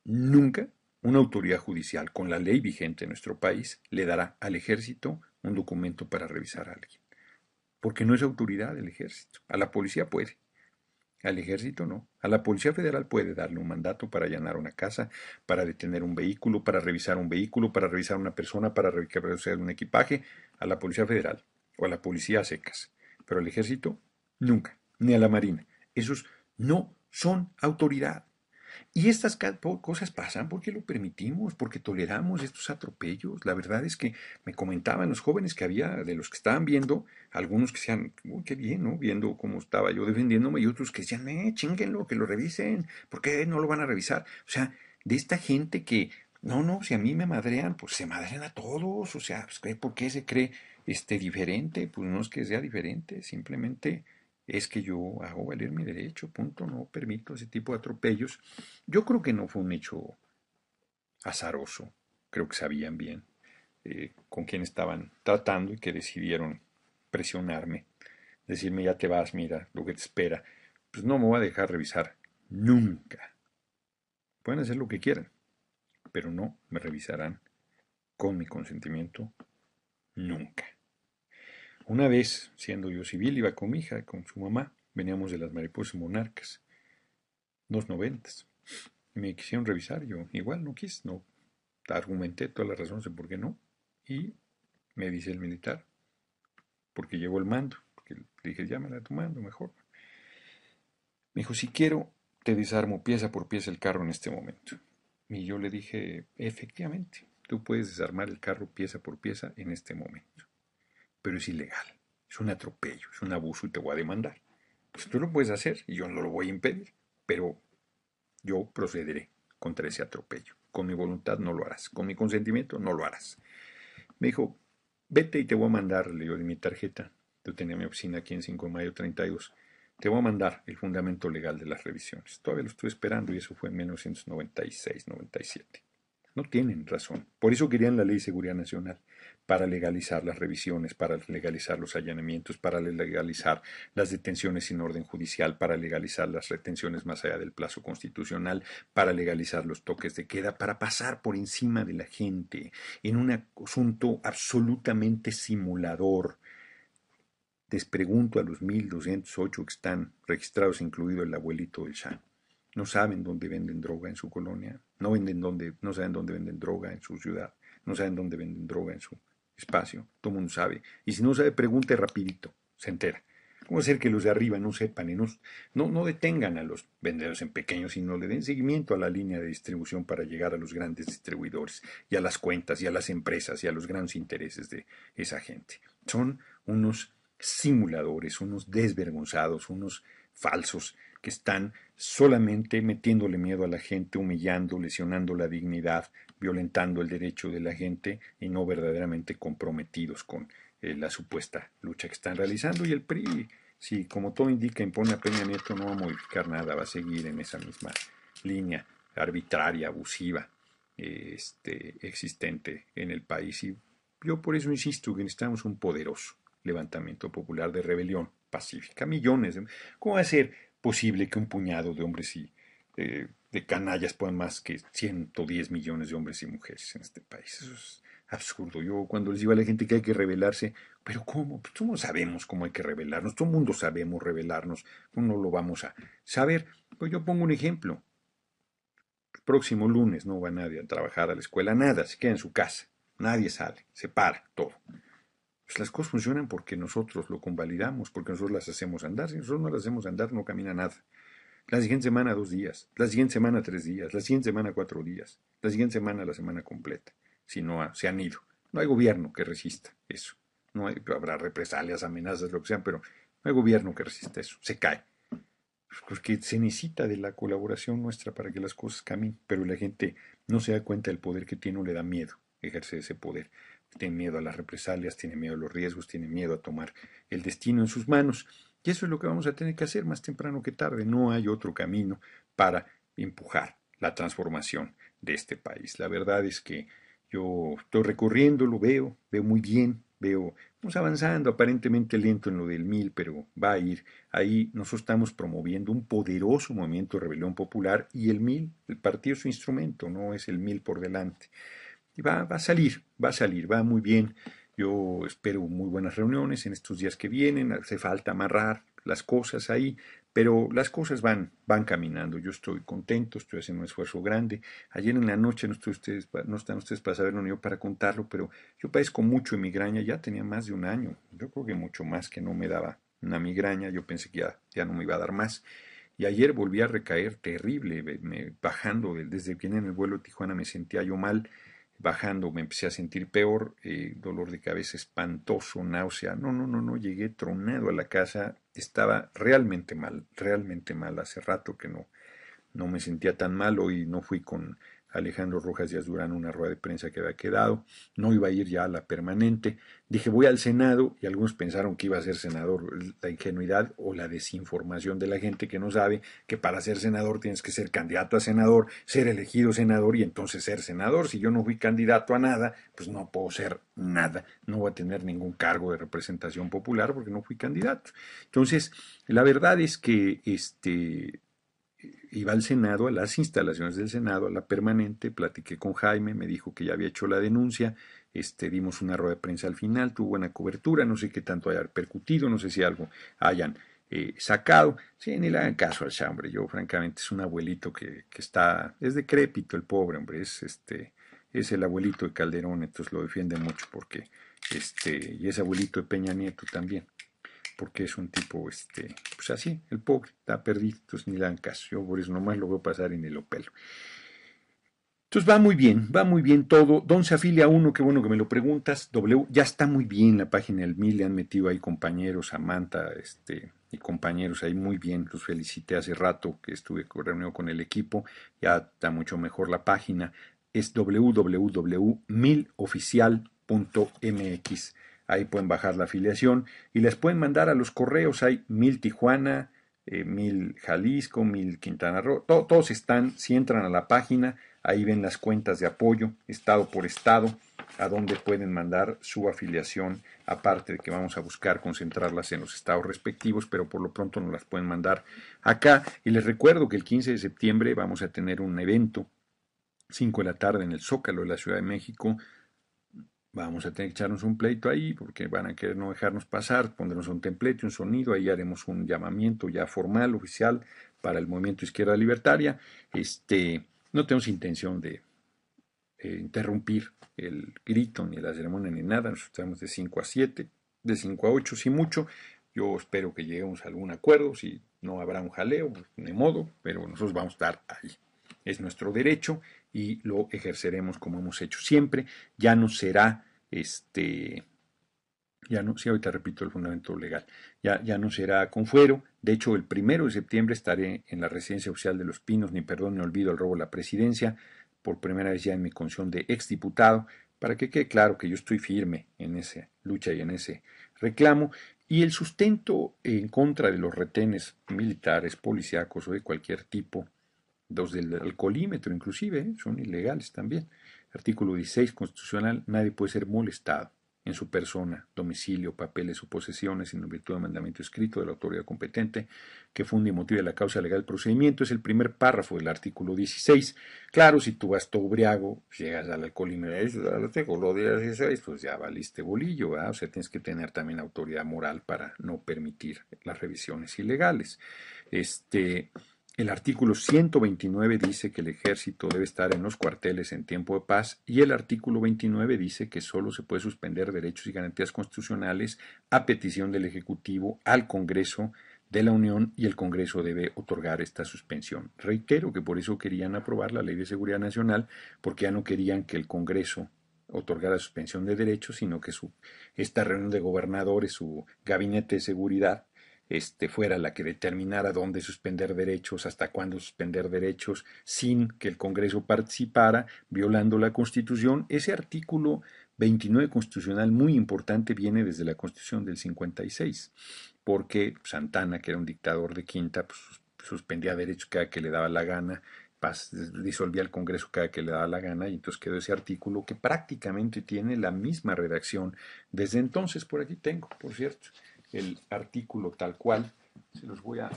[SPEAKER 1] Nunca una autoridad judicial con la ley vigente en nuestro país le dará al ejército un documento para revisar a alguien. Porque no es autoridad el ejército. A la policía puede. Al ejército no. A la Policía Federal puede darle un mandato para allanar una casa, para detener un vehículo, para revisar un vehículo, para revisar una persona, para revisar un equipaje. A la Policía Federal o a la Policía a secas. Pero al ejército nunca, ni a la Marina. Esos no son autoridad. Y estas cosas pasan porque lo permitimos, porque toleramos estos atropellos. La verdad es que me comentaban los jóvenes que había, de los que estaban viendo, algunos que decían, qué bien, ¿no? Viendo cómo estaba yo defendiéndome, y otros que decían, eh, chinguenlo, que lo revisen, ¿por qué no lo van a revisar? O sea, de esta gente que, no, no, si a mí me madrean, pues se madrean a todos, o sea, pues, ¿por qué se cree este, diferente? Pues no es que sea diferente, simplemente es que yo hago valer mi derecho, punto, no permito ese tipo de atropellos. Yo creo que no fue un hecho azaroso, creo que sabían bien eh, con quién estaban tratando y que decidieron presionarme, decirme ya te vas, mira lo que te espera. Pues no me voy a dejar revisar nunca. Pueden hacer lo que quieran, pero no me revisarán con mi consentimiento nunca. Una vez, siendo yo civil, iba con mi hija, con su mamá, veníamos de las mariposas monarcas, dos noventas. Me quisieron revisar, yo igual no quise, no argumenté todas las razones de por qué no. Y me dice el militar, porque llevo el mando, porque le dije, llámala a tu mando mejor. Me dijo, si quiero, te desarmo pieza por pieza el carro en este momento. Y yo le dije, efectivamente, tú puedes desarmar el carro pieza por pieza en este momento pero es ilegal, es un atropello, es un abuso y te voy a demandar. Pues tú lo puedes hacer y yo no lo voy a impedir, pero yo procederé contra ese atropello. Con mi voluntad no lo harás, con mi consentimiento no lo harás. Me dijo, vete y te voy a mandar, le dio de mi tarjeta. Yo tenía mi oficina aquí en 5 de mayo 32. Te voy a mandar el fundamento legal de las revisiones. Todavía lo estuve esperando y eso fue en 1996-97. No tienen razón. Por eso querían la ley de seguridad nacional, para legalizar las revisiones, para legalizar los allanamientos, para legalizar las detenciones sin orden judicial, para legalizar las retenciones más allá del plazo constitucional, para legalizar los toques de queda, para pasar por encima de la gente en un asunto absolutamente simulador. Despregunto a los 1.208 que están registrados, incluido el abuelito del Shah no saben dónde venden droga en su colonia, no, venden dónde, no saben dónde venden droga en su ciudad, no saben dónde venden droga en su espacio, todo el mundo sabe. Y si no sabe, pregunte rapidito, se entera. ¿Cómo hacer que los de arriba no sepan y no, no, no detengan a los vendedores en pequeños, no le den seguimiento a la línea de distribución para llegar a los grandes distribuidores y a las cuentas y a las empresas y a los grandes intereses de esa gente? Son unos simuladores, unos desvergonzados, unos falsos que están solamente metiéndole miedo a la gente, humillando, lesionando la dignidad, violentando el derecho de la gente y no verdaderamente comprometidos con eh, la supuesta lucha que están realizando. Y el PRI, si como todo indica impone a Peña Nieto, no va a modificar nada, va a seguir en esa misma línea arbitraria, abusiva, este, existente en el país. Y yo por eso insisto que necesitamos un poderoso levantamiento popular de rebelión pacífica. Millones. De... ¿Cómo va a ser posible que un puñado de hombres y eh, de canallas puedan más que 110 millones de hombres y mujeres en este país. Eso es absurdo. Yo cuando les digo a la gente que hay que rebelarse, pero ¿cómo? Pues todos sabemos cómo hay que rebelarnos, todo el mundo sabemos rebelarnos, no lo vamos a saber. Pues yo pongo un ejemplo. El próximo lunes no va nadie a trabajar a la escuela, nada, se queda en su casa, nadie sale, se para todo. Pues, las cosas funcionan porque nosotros lo convalidamos, porque nosotros las hacemos andar. Si nosotros no las hacemos andar, no camina nada. La siguiente semana, dos días. La siguiente semana, tres días. La siguiente semana, cuatro días. La siguiente semana, la semana completa. Si no, se han ido. No hay gobierno que resista eso. No habrá represalias, amenazas, lo que sea, pero no hay gobierno que resista eso. Se cae. Pues, porque se necesita de la colaboración nuestra para que las cosas caminen, pero la gente no se da cuenta del poder que tiene o le da miedo ejercer ese poder tiene miedo a las represalias, tiene miedo a los riesgos, tiene miedo a tomar el destino en sus manos. Y eso es lo que vamos a tener que hacer más temprano que tarde. No hay otro camino para empujar la transformación de este país. La verdad es que yo estoy recorriendo, lo veo, veo muy bien, veo, vamos avanzando aparentemente lento en lo del mil, pero va a ir. Ahí nosotros estamos promoviendo un poderoso movimiento de rebelión popular y el mil, el partido es su instrumento, no es el mil por delante y va, a salir, va a salir, va muy bien. Yo espero muy buenas reuniones en estos días que vienen, hace falta amarrar las cosas ahí, pero las cosas van, van caminando. Yo estoy contento, estoy haciendo un esfuerzo grande. Ayer en la noche no, ustedes, no están ustedes para saberlo ni yo para contarlo, pero yo padezco mucho de migraña, ya tenía más de un año, yo creo que mucho más que no me daba una migraña, yo pensé que ya, ya no me iba a dar más. Y ayer volví a recaer terrible, me, bajando desde que en el vuelo de Tijuana me sentía yo mal bajando me empecé a sentir peor, eh, dolor de cabeza espantoso, náusea. No, no, no, no, llegué tronado a la casa, estaba realmente mal, realmente mal. Hace rato que no, no me sentía tan mal, hoy no fui con Alejandro Rojas Díaz Durán una rueda de prensa que había quedado, no iba a ir ya a la permanente. Dije, voy al Senado, y algunos pensaron que iba a ser senador. La ingenuidad o la desinformación de la gente que no sabe que para ser senador tienes que ser candidato a senador, ser elegido senador y entonces ser senador. Si yo no fui candidato a nada, pues no puedo ser nada, no voy a tener ningún cargo de representación popular porque no fui candidato. Entonces, la verdad es que este, iba al Senado, a las instalaciones del Senado, a la permanente, platiqué con Jaime, me dijo que ya había hecho la denuncia, este, dimos una rueda de prensa al final, tuvo buena cobertura, no sé qué tanto haya percutido, no sé si algo hayan eh, sacado. si ni le hagan caso al chambre, yo francamente es un abuelito que, que, está, es decrépito el pobre, hombre, es este, es el abuelito de Calderón, entonces lo defiende mucho porque, este, y es abuelito de Peña Nieto también porque es un tipo, este, pues así, el pobre, está perdido, entonces ni le dan caso. Yo por eso nomás lo a pasar en el Opel. Entonces va muy bien, va muy bien todo. Don se afilia a uno, qué bueno que me lo preguntas. W, ya está muy bien la página del MIL, le han metido ahí compañeros, Samantha, este, y compañeros ahí muy bien. Los felicité hace rato que estuve reunido con el equipo. Ya está mucho mejor la página. Es www.miloficial.mx ahí pueden bajar la afiliación y les pueden mandar a los correos, hay mil Tijuana, eh, mil Jalisco, mil Quintana Roo, todos están, si entran a la página, ahí ven las cuentas de apoyo, estado por estado, a donde pueden mandar su afiliación, aparte de que vamos a buscar concentrarlas en los estados respectivos, pero por lo pronto nos las pueden mandar acá. Y les recuerdo que el 15 de septiembre vamos a tener un evento, 5 de la tarde en el Zócalo de la Ciudad de México, Vamos a tener que echarnos un pleito ahí porque van a querer no dejarnos pasar, pondremos un templete, un sonido, ahí haremos un llamamiento ya formal, oficial, para el movimiento izquierda libertaria. Este, no tenemos intención de interrumpir el grito, ni la ceremonia, ni nada. Nosotros estamos de 5 a 7, de 5 a 8, si mucho. Yo espero que lleguemos a algún acuerdo, si no habrá un jaleo, de modo, pero nosotros vamos a estar ahí. Es nuestro derecho, y lo ejerceremos como hemos hecho siempre. Ya no será este. Ya no, si ahorita repito el fundamento legal. Ya, ya no será con fuero. De hecho, el primero de septiembre estaré en la residencia oficial de Los Pinos, ni perdón ni olvido el robo a la presidencia, por primera vez ya en mi condición de exdiputado, para que quede claro que yo estoy firme en esa lucha y en ese reclamo. Y el sustento en contra de los retenes militares, policíacos o de cualquier tipo los del alcoholímetro inclusive, ¿eh? son ilegales también. Artículo 16 constitucional, nadie puede ser molestado en su persona, domicilio, papeles o posesiones, sin en virtud de mandamiento escrito de la autoridad competente que funde y motive la causa legal del procedimiento. Es el primer párrafo del artículo 16. Claro, si tú vas todo pues, llegas al alcoholímetro y me dices, al artículo 16, pues ya valiste bolillo, O sea, tienes que tener también autoridad moral para no permitir las revisiones ilegales. Este, el artículo 129 dice que el ejército debe estar en los cuarteles en tiempo de paz y el artículo 29 dice que solo se puede suspender derechos y garantías constitucionales a petición del Ejecutivo al Congreso de la Unión y el Congreso debe otorgar esta suspensión. Reitero que por eso querían aprobar la Ley de Seguridad Nacional porque ya no querían que el Congreso otorgara suspensión de derechos, sino que su, esta reunión de gobernadores, su gabinete de seguridad, este, fuera la que determinara dónde suspender derechos, hasta cuándo suspender derechos, sin que el Congreso participara, violando la Constitución. Ese artículo 29 constitucional muy importante viene desde la Constitución del 56, porque Santana, que era un dictador de quinta, pues, suspendía derechos cada que le daba la gana, disolvía el Congreso cada que le daba la gana y entonces quedó ese artículo que prácticamente tiene la misma redacción desde entonces, por aquí tengo, por cierto el artículo tal cual. Se los voy a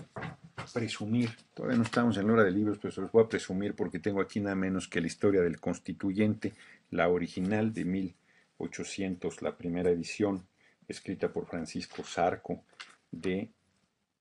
[SPEAKER 1] presumir. Todavía no estamos en la hora de libros, pero se los voy a presumir porque tengo aquí nada menos que la historia del constituyente, la original de 1800, la primera edición, escrita por Francisco Sarco, de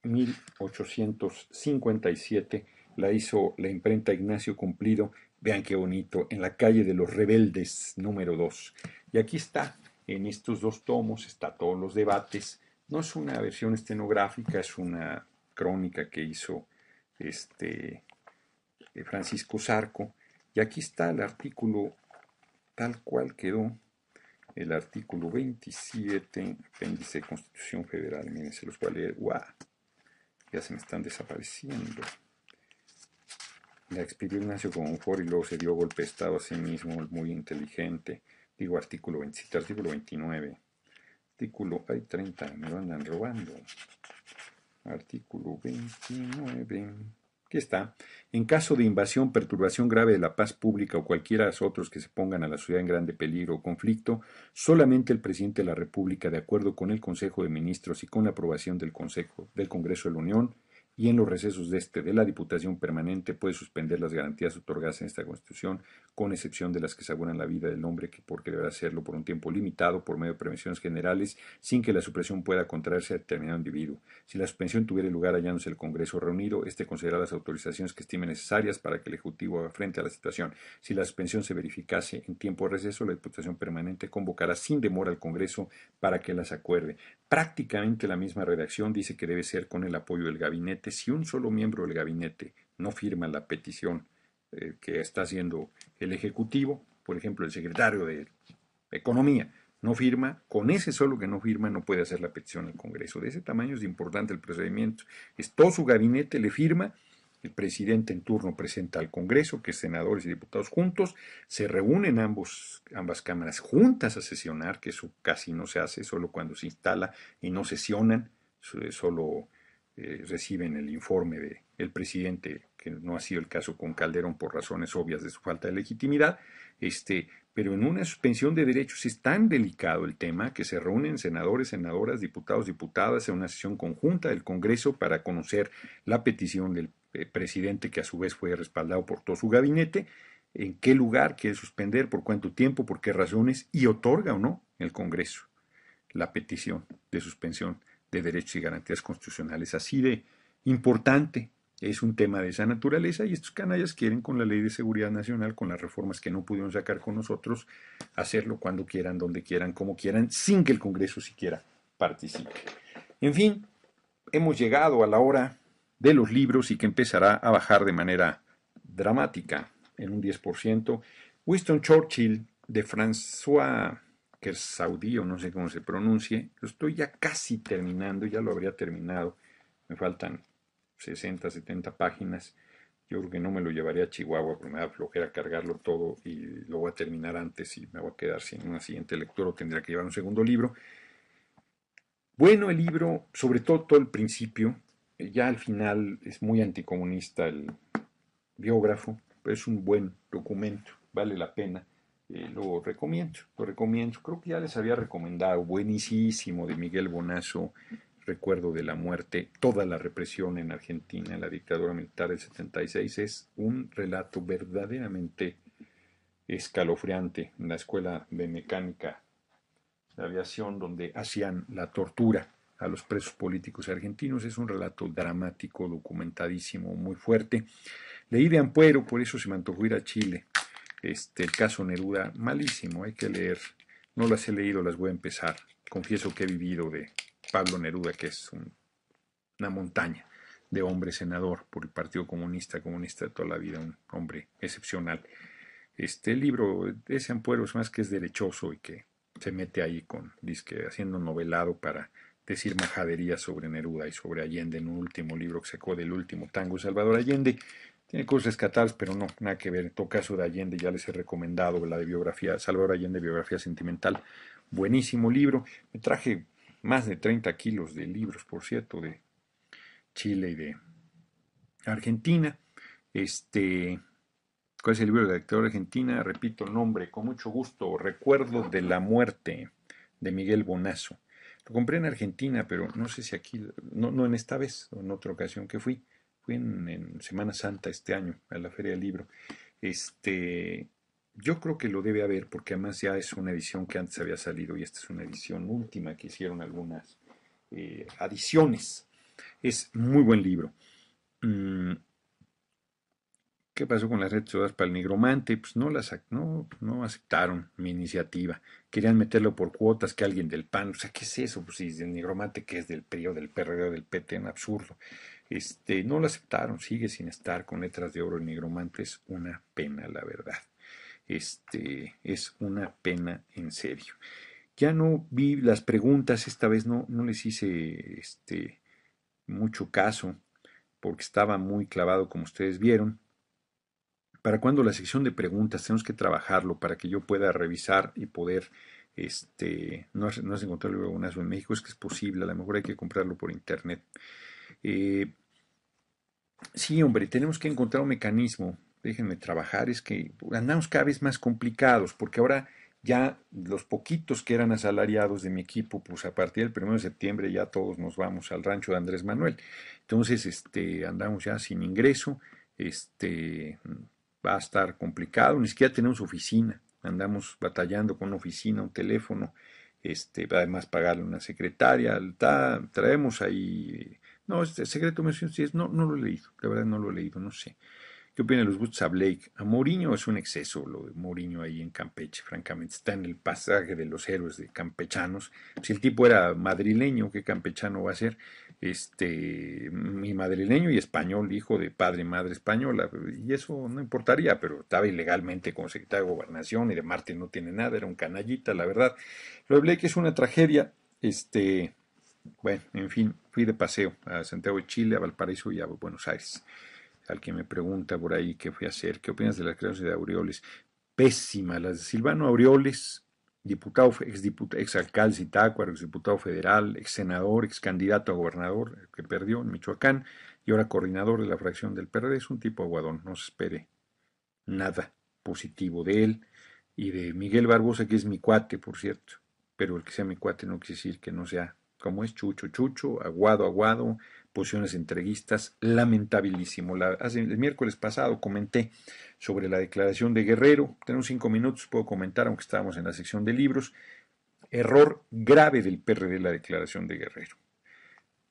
[SPEAKER 1] 1857. La hizo la imprenta Ignacio Cumplido. Vean qué bonito, en la calle de los rebeldes número 2. Y aquí está, en estos dos tomos, está todos los debates no es una versión estenográfica, es una crónica que hizo este, eh, Francisco Sarco. Y aquí está el artículo tal cual quedó, el artículo 27, apéndice de Constitución Federal. Miren, los cuales, a Ya se me están desapareciendo. La expidió Ignacio foro y luego se dio golpe de Estado a sí mismo, muy inteligente. Digo, artículo 27, artículo 29. Artículo, hay 30, me lo andan robando. Artículo 29. Aquí está. En caso de invasión, perturbación grave de la paz pública o cualquiera de los otros que se pongan a la ciudad en grande peligro o conflicto, solamente el presidente de la República, de acuerdo con el Consejo de Ministros y con la aprobación del Consejo del Congreso de la Unión, y en los recesos de este de la Diputación Permanente puede suspender las garantías otorgadas en esta Constitución, con excepción de las que aseguran la vida del hombre, que porque deberá hacerlo por un tiempo limitado por medio de prevenciones generales, sin que la supresión pueda contraerse a determinado individuo. Si la suspensión tuviera lugar hallándose el Congreso reunido, éste considerará las autorizaciones que estime necesarias para que el Ejecutivo haga frente a la situación. Si la suspensión se verificase en tiempo de receso, la Diputación Permanente convocará sin demora al Congreso para que las acuerde. Prácticamente la misma redacción dice que debe ser con el apoyo del Gabinete si un solo miembro del gabinete no firma la petición eh, que está haciendo el Ejecutivo, por ejemplo, el secretario de Economía no firma, con ese solo que no firma no puede hacer la petición al Congreso. De ese tamaño es importante el procedimiento. Es todo su gabinete le firma, el presidente en turno presenta al Congreso, que senadores y diputados juntos, se reúnen ambos, ambas cámaras juntas a sesionar, que eso casi no se hace, solo cuando se instala y no sesionan, solo eh, reciben el informe del presidente, que no ha sido el caso con Calderón por razones obvias de su falta de legitimidad, este, pero en una suspensión de derechos es tan delicado el tema que se reúnen senadores, senadoras, diputados, diputadas en una sesión conjunta del Congreso para conocer la petición del eh, presidente, que a su vez fue respaldado por todo su gabinete, en qué lugar quiere suspender, por cuánto tiempo, por qué razones, y otorga o no el Congreso la petición de suspensión de Derechos y Garantías Constitucionales, así de importante es un tema de esa naturaleza y estos canallas quieren con la ley de seguridad nacional, con las reformas que no pudieron sacar con nosotros, hacerlo cuando quieran, donde quieran, como quieran, sin que el Congreso siquiera participe. En fin, hemos llegado a la hora de los libros y que empezará a bajar de manera dramática, en un 10%. Winston Churchill de François saudí o no sé cómo se pronuncie. Lo estoy ya casi terminando, ya lo habría terminado. Me faltan 60, 70 páginas. Yo creo que no me lo llevaré a Chihuahua porque me da flojera cargarlo todo y lo voy a terminar antes y me voy a quedar sin una siguiente lectura o tendría que llevar un segundo libro. Bueno, el libro, sobre todo todo el principio, eh, ya al final es muy anticomunista el biógrafo, pero es un buen documento, vale la pena. Eh, lo recomiendo, lo recomiendo. Creo que ya les había recomendado, buenísimo, de Miguel Bonazo, Recuerdo de la Muerte, toda la represión en Argentina, la dictadura militar del 76, es un relato verdaderamente escalofriante en la escuela de mecánica de aviación donde hacían la tortura a los presos políticos argentinos. Es un relato dramático, documentadísimo, muy fuerte. Leí de Ampuero, por eso se me ir a Chile. Este, el caso Neruda, malísimo, hay que leer. No las he leído, las voy a empezar. Confieso que he vivido de Pablo Neruda, que es una montaña de hombre senador por el Partido Comunista, comunista toda la vida, un hombre excepcional. Este libro, libro de es más que es derechoso y que se mete ahí con, dice haciendo novelado para decir majaderías sobre Neruda y sobre Allende en un último libro que sacó del último tango Salvador Allende. Tiene cosas pero no, nada que ver. En todo caso de Allende, ya les he recomendado la de biografía, Salvador Allende, biografía sentimental. Buenísimo libro. Me traje más de 30 kilos de libros, por cierto, de Chile y de Argentina. Este, ¿Cuál es el libro de la de argentina? Repito el nombre, con mucho gusto, Recuerdo de la muerte, de Miguel Bonazo. Lo compré en Argentina, pero no sé si aquí, no, no en esta vez, en otra ocasión que fui fui en, Semana Santa este año, a la Feria del Libro. Este, yo creo que lo debe haber, porque además ya es una edición que antes había salido y esta es una edición última que hicieron algunas eh, adiciones. Es muy buen libro. Mm. ¿Qué pasó con las redes para el nigromante? Pues no las no, no aceptaron mi iniciativa. Querían meterlo por cuotas que alguien del PAN. O sea, ¿qué es eso? Pues si es del nigromante que es del periodo del PRD del PT, en absurdo. Este, no lo aceptaron, sigue sin estar con letras de oro y negromante es una pena, la verdad. Este, es una pena en serio. Ya no vi las preguntas, esta vez no, les hice este, mucho caso, porque estaba muy clavado, como ustedes vieron. ¿Para cuando la sección de preguntas? Tenemos que trabajarlo para que yo pueda revisar y poder este, no, has, no has encontrado el libro en México, es que es posible, a lo mejor hay que comprarlo por internet. Eh, sí, hombre, tenemos que encontrar un mecanismo. Déjenme trabajar, es que andamos cada vez más complicados, porque ahora ya los poquitos que eran asalariados de mi equipo, pues a partir del 1 de septiembre ya todos nos vamos al rancho de Andrés Manuel. Entonces, este, andamos ya sin ingreso, este, va a estar complicado, ni siquiera tenemos oficina, andamos batallando con una oficina, un teléfono, este, además pagarle una secretaria, traemos ahí no, este Secreto si es, no, no lo he leído, la verdad no lo he leído, no sé. ¿Qué opina los gustos a Blake? A Mourinho es un exceso lo de Mourinho ahí en Campeche, francamente. Está en el pasaje de los héroes de campechanos. Si el tipo era madrileño, ¿qué campechano va a ser? Este, mi madrileño y español, hijo de padre y madre española. Y eso no importaría, pero estaba ilegalmente como secretario de gobernación y de Marte no tiene nada, era un canallita, la verdad. Lo de Blake es una tragedia. Este, bueno, en fin, fui de paseo a Santiago de Chile, a Valparaíso y a Buenos Aires. Al que me pregunta por ahí qué fui a hacer, qué opinas de las creaciones de Aureoles. Pésima, las de Silvano Aureoles, diputado, ex exalcalde Zitácuaro, exdiputado federal, ex senador, ex candidato a gobernador, que perdió en Michoacán, y ahora coordinador de la fracción del PRD, es un tipo aguadón, no se espere nada positivo de él y de Miguel Barbosa, que es mi cuate, por cierto, pero el que sea mi cuate no quiere decir que no sea como es chucho, chucho, aguado, aguado, posiciones entreguistas, lamentabilísimo. el miércoles pasado comenté sobre la declaración de Guerrero, tenemos cinco minutos, puedo comentar, aunque estábamos en la sección de libros, error grave del PRD la declaración de Guerrero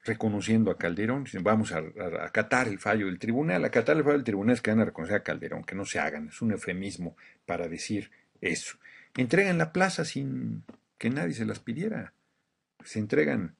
[SPEAKER 1] reconociendo a Calderón, vamos a, a, acatar el fallo del tribunal, acatar el fallo del tribunal es que van a reconocer a Calderón, que no se hagan, es un eufemismo para decir eso. Entregan la plaza sin que nadie se las pidiera se entregan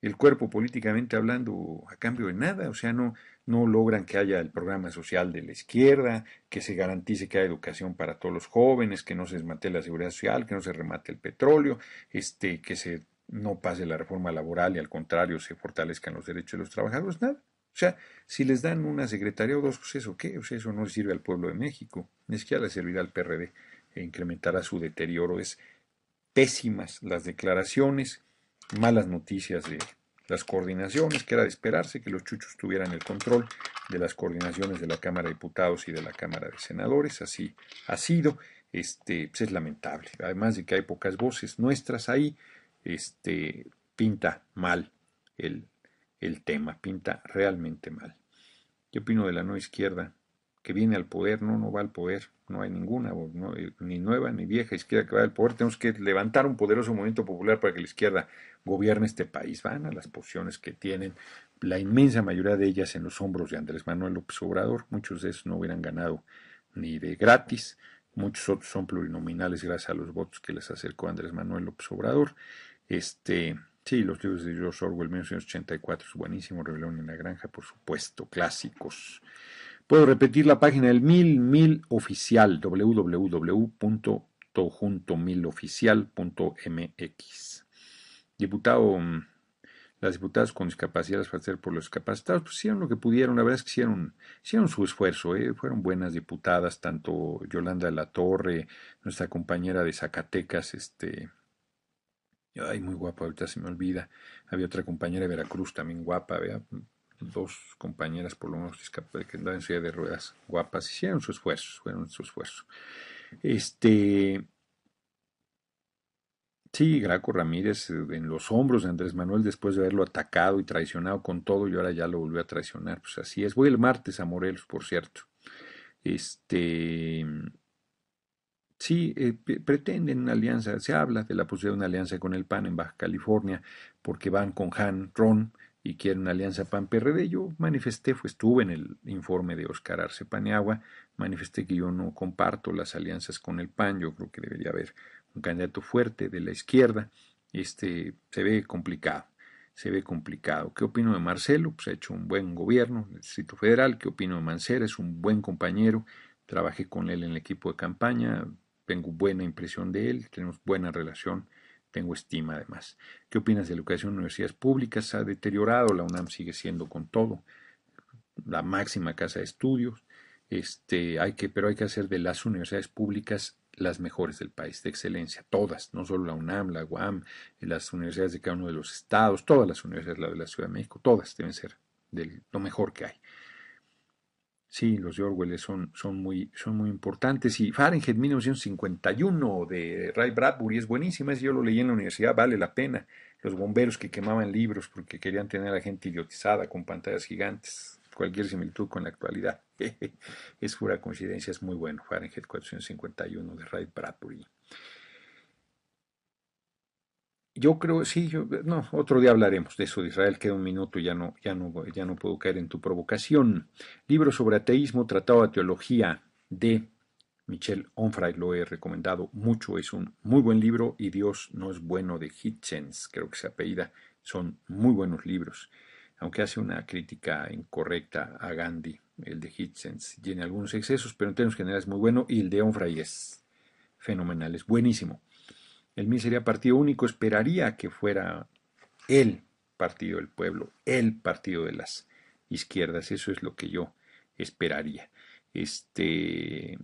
[SPEAKER 1] el cuerpo políticamente hablando a cambio de nada, o sea, no, no logran que haya el programa social de la izquierda, que se garantice que haya educación para todos los jóvenes, que no se desmate la seguridad social, que no se remate el petróleo, este, que se no pase la reforma laboral y al contrario se fortalezcan los derechos de los trabajadores, nada. O sea, si les dan una secretaría o dos, pues eso qué, eso no sirve al pueblo de México, ni siquiera le servirá al PRD e incrementará su deterioro. Es pésimas las declaraciones malas noticias de las coordinaciones, que era de esperarse que los chuchos tuvieran el control de las coordinaciones de la Cámara de Diputados y de la Cámara de Senadores, así ha sido, este, pues, es lamentable, además de que hay pocas voces nuestras ahí, este, pinta mal el, el tema, pinta realmente mal. ¿Qué opino de la no izquierda? que viene al poder, no, no va al poder, no hay ninguna, eh, ni nueva ni vieja izquierda que va al poder, tenemos que levantar un poderoso movimiento popular para que la izquierda gobierne este país, van a las posiciones que tienen, la inmensa mayoría de ellas en los hombros de Andrés Manuel López Obrador, muchos de esos no hubieran ganado ni de gratis, muchos otros son plurinominales gracias a los votos que les acercó Andrés Manuel López Obrador, este... Sí, los libros de George Orwell, 1984, es buenísimo, Rebelión en la Granja, por supuesto, clásicos. Puedo repetir la página del Mil Mil Oficial, www.tojuntomiloficial.mx. Diputado, mm, las diputadas con discapacidades para hacer por los discapacitados, pues hicieron lo que pudieron, la verdad es que hicieron, hicieron su esfuerzo, ¿eh? fueron buenas diputadas, tanto Yolanda de la Torre, nuestra compañera de Zacatecas, este, Ay, muy guapa, ahorita se me olvida. Había otra compañera de Veracruz también guapa, vea, dos compañeras, por lo menos que andaban en silla de ruedas, guapas, hicieron su esfuerzo, fueron su esfuerzo. Este. Sí, Graco Ramírez eh, en los hombros de Andrés Manuel después de haberlo atacado y traicionado con todo y ahora ya lo volvió a traicionar. Pues así es. Voy el martes a Morelos, por cierto. Este. Sí, eh, pretenden una alianza, se habla de la posibilidad de una alianza con el PAN en Baja California, porque van con Han, Ron, y quiere una alianza PAN-PRD. Yo manifesté, fue estuve en el informe de Oscar Arce Paniagua, manifesté que yo no comparto las alianzas con el PAN, yo creo que debería haber un candidato fuerte de la izquierda. Este se ve complicado, se ve complicado. ¿Qué opino de Marcelo? Pues ha hecho un buen gobierno en el Distrito Federal. ¿Qué opino de Mancera? Es un buen compañero. Trabajé con él en el equipo de campaña, tengo buena impresión de él, tenemos buena relación tengo estima además. ¿Qué opinas de la educación en universidades públicas? ha deteriorado, la UNAM sigue siendo con todo la máxima casa de estudios, este, hay que, pero hay que hacer de las universidades públicas las mejores del país, de excelencia, todas, no solo la UNAM, la UAM, las universidades de cada uno de los estados, todas las universidades, la de la Ciudad de México, todas deben ser de lo mejor que hay. Sí, los de Orwell son, son, muy, son muy importantes. Y Fahrenheit 1951 de Ray Bradbury es buenísima. Yo lo leí en la universidad, vale la pena. Los bomberos que quemaban libros porque querían tener a la gente idiotizada con pantallas gigantes. Cualquier similitud con la actualidad. es pura coincidencia, es muy bueno. Fahrenheit 451 de Ray Bradbury yo creo, sí, no, otro día hablaremos de eso de Israel, queda un minuto, ya no, ya no, ya no puedo caer en tu provocación. Libro sobre ateísmo, Tratado de Teología de Michel Onfray, lo he recomendado mucho, es un muy buen libro y Dios no es bueno de Hitchens, creo que se apellida, son muy buenos libros, aunque hace una crítica incorrecta a Gandhi, el de Hitchens, tiene algunos excesos, pero en términos generales es muy bueno y el de Onfray es fenomenal, es buenísimo. El MIR sería partido único, esperaría que fuera el partido del pueblo, el partido de las izquierdas, eso es lo que yo esperaría. Este,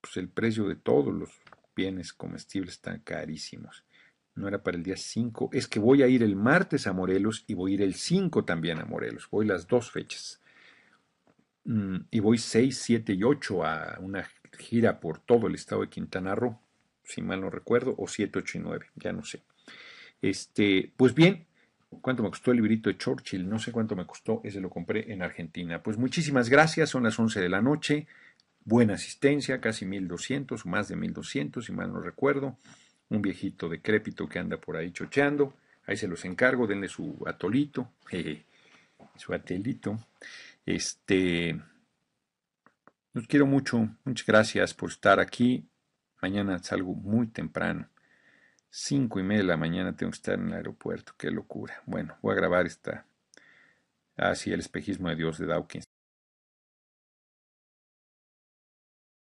[SPEAKER 1] pues el precio de todos los bienes comestibles están carísimos. No era para el día 5, es que voy a ir el martes a Morelos y voy a ir el 5 también a Morelos, voy las dos fechas. Mm, y voy 6, 7 y 8 a una gira por todo el estado de Quintana Roo si mal no recuerdo, o 789 ya no sé. Este, pues bien, ¿cuánto me costó el librito de Churchill? No sé cuánto me costó, ese lo compré en Argentina. Pues muchísimas gracias, son las 11 de la noche, buena asistencia, casi 1200, más de 1200, si mal no recuerdo. Un viejito decrépito que anda por ahí chocheando, ahí se los encargo, denle su atolito, su atelito. Este, los quiero mucho, muchas gracias por estar aquí Mañana salgo muy temprano. Cinco y media de la mañana tengo que estar en el aeropuerto. Qué locura. Bueno, voy a grabar esta. Así el espejismo de Dios de Dawkins.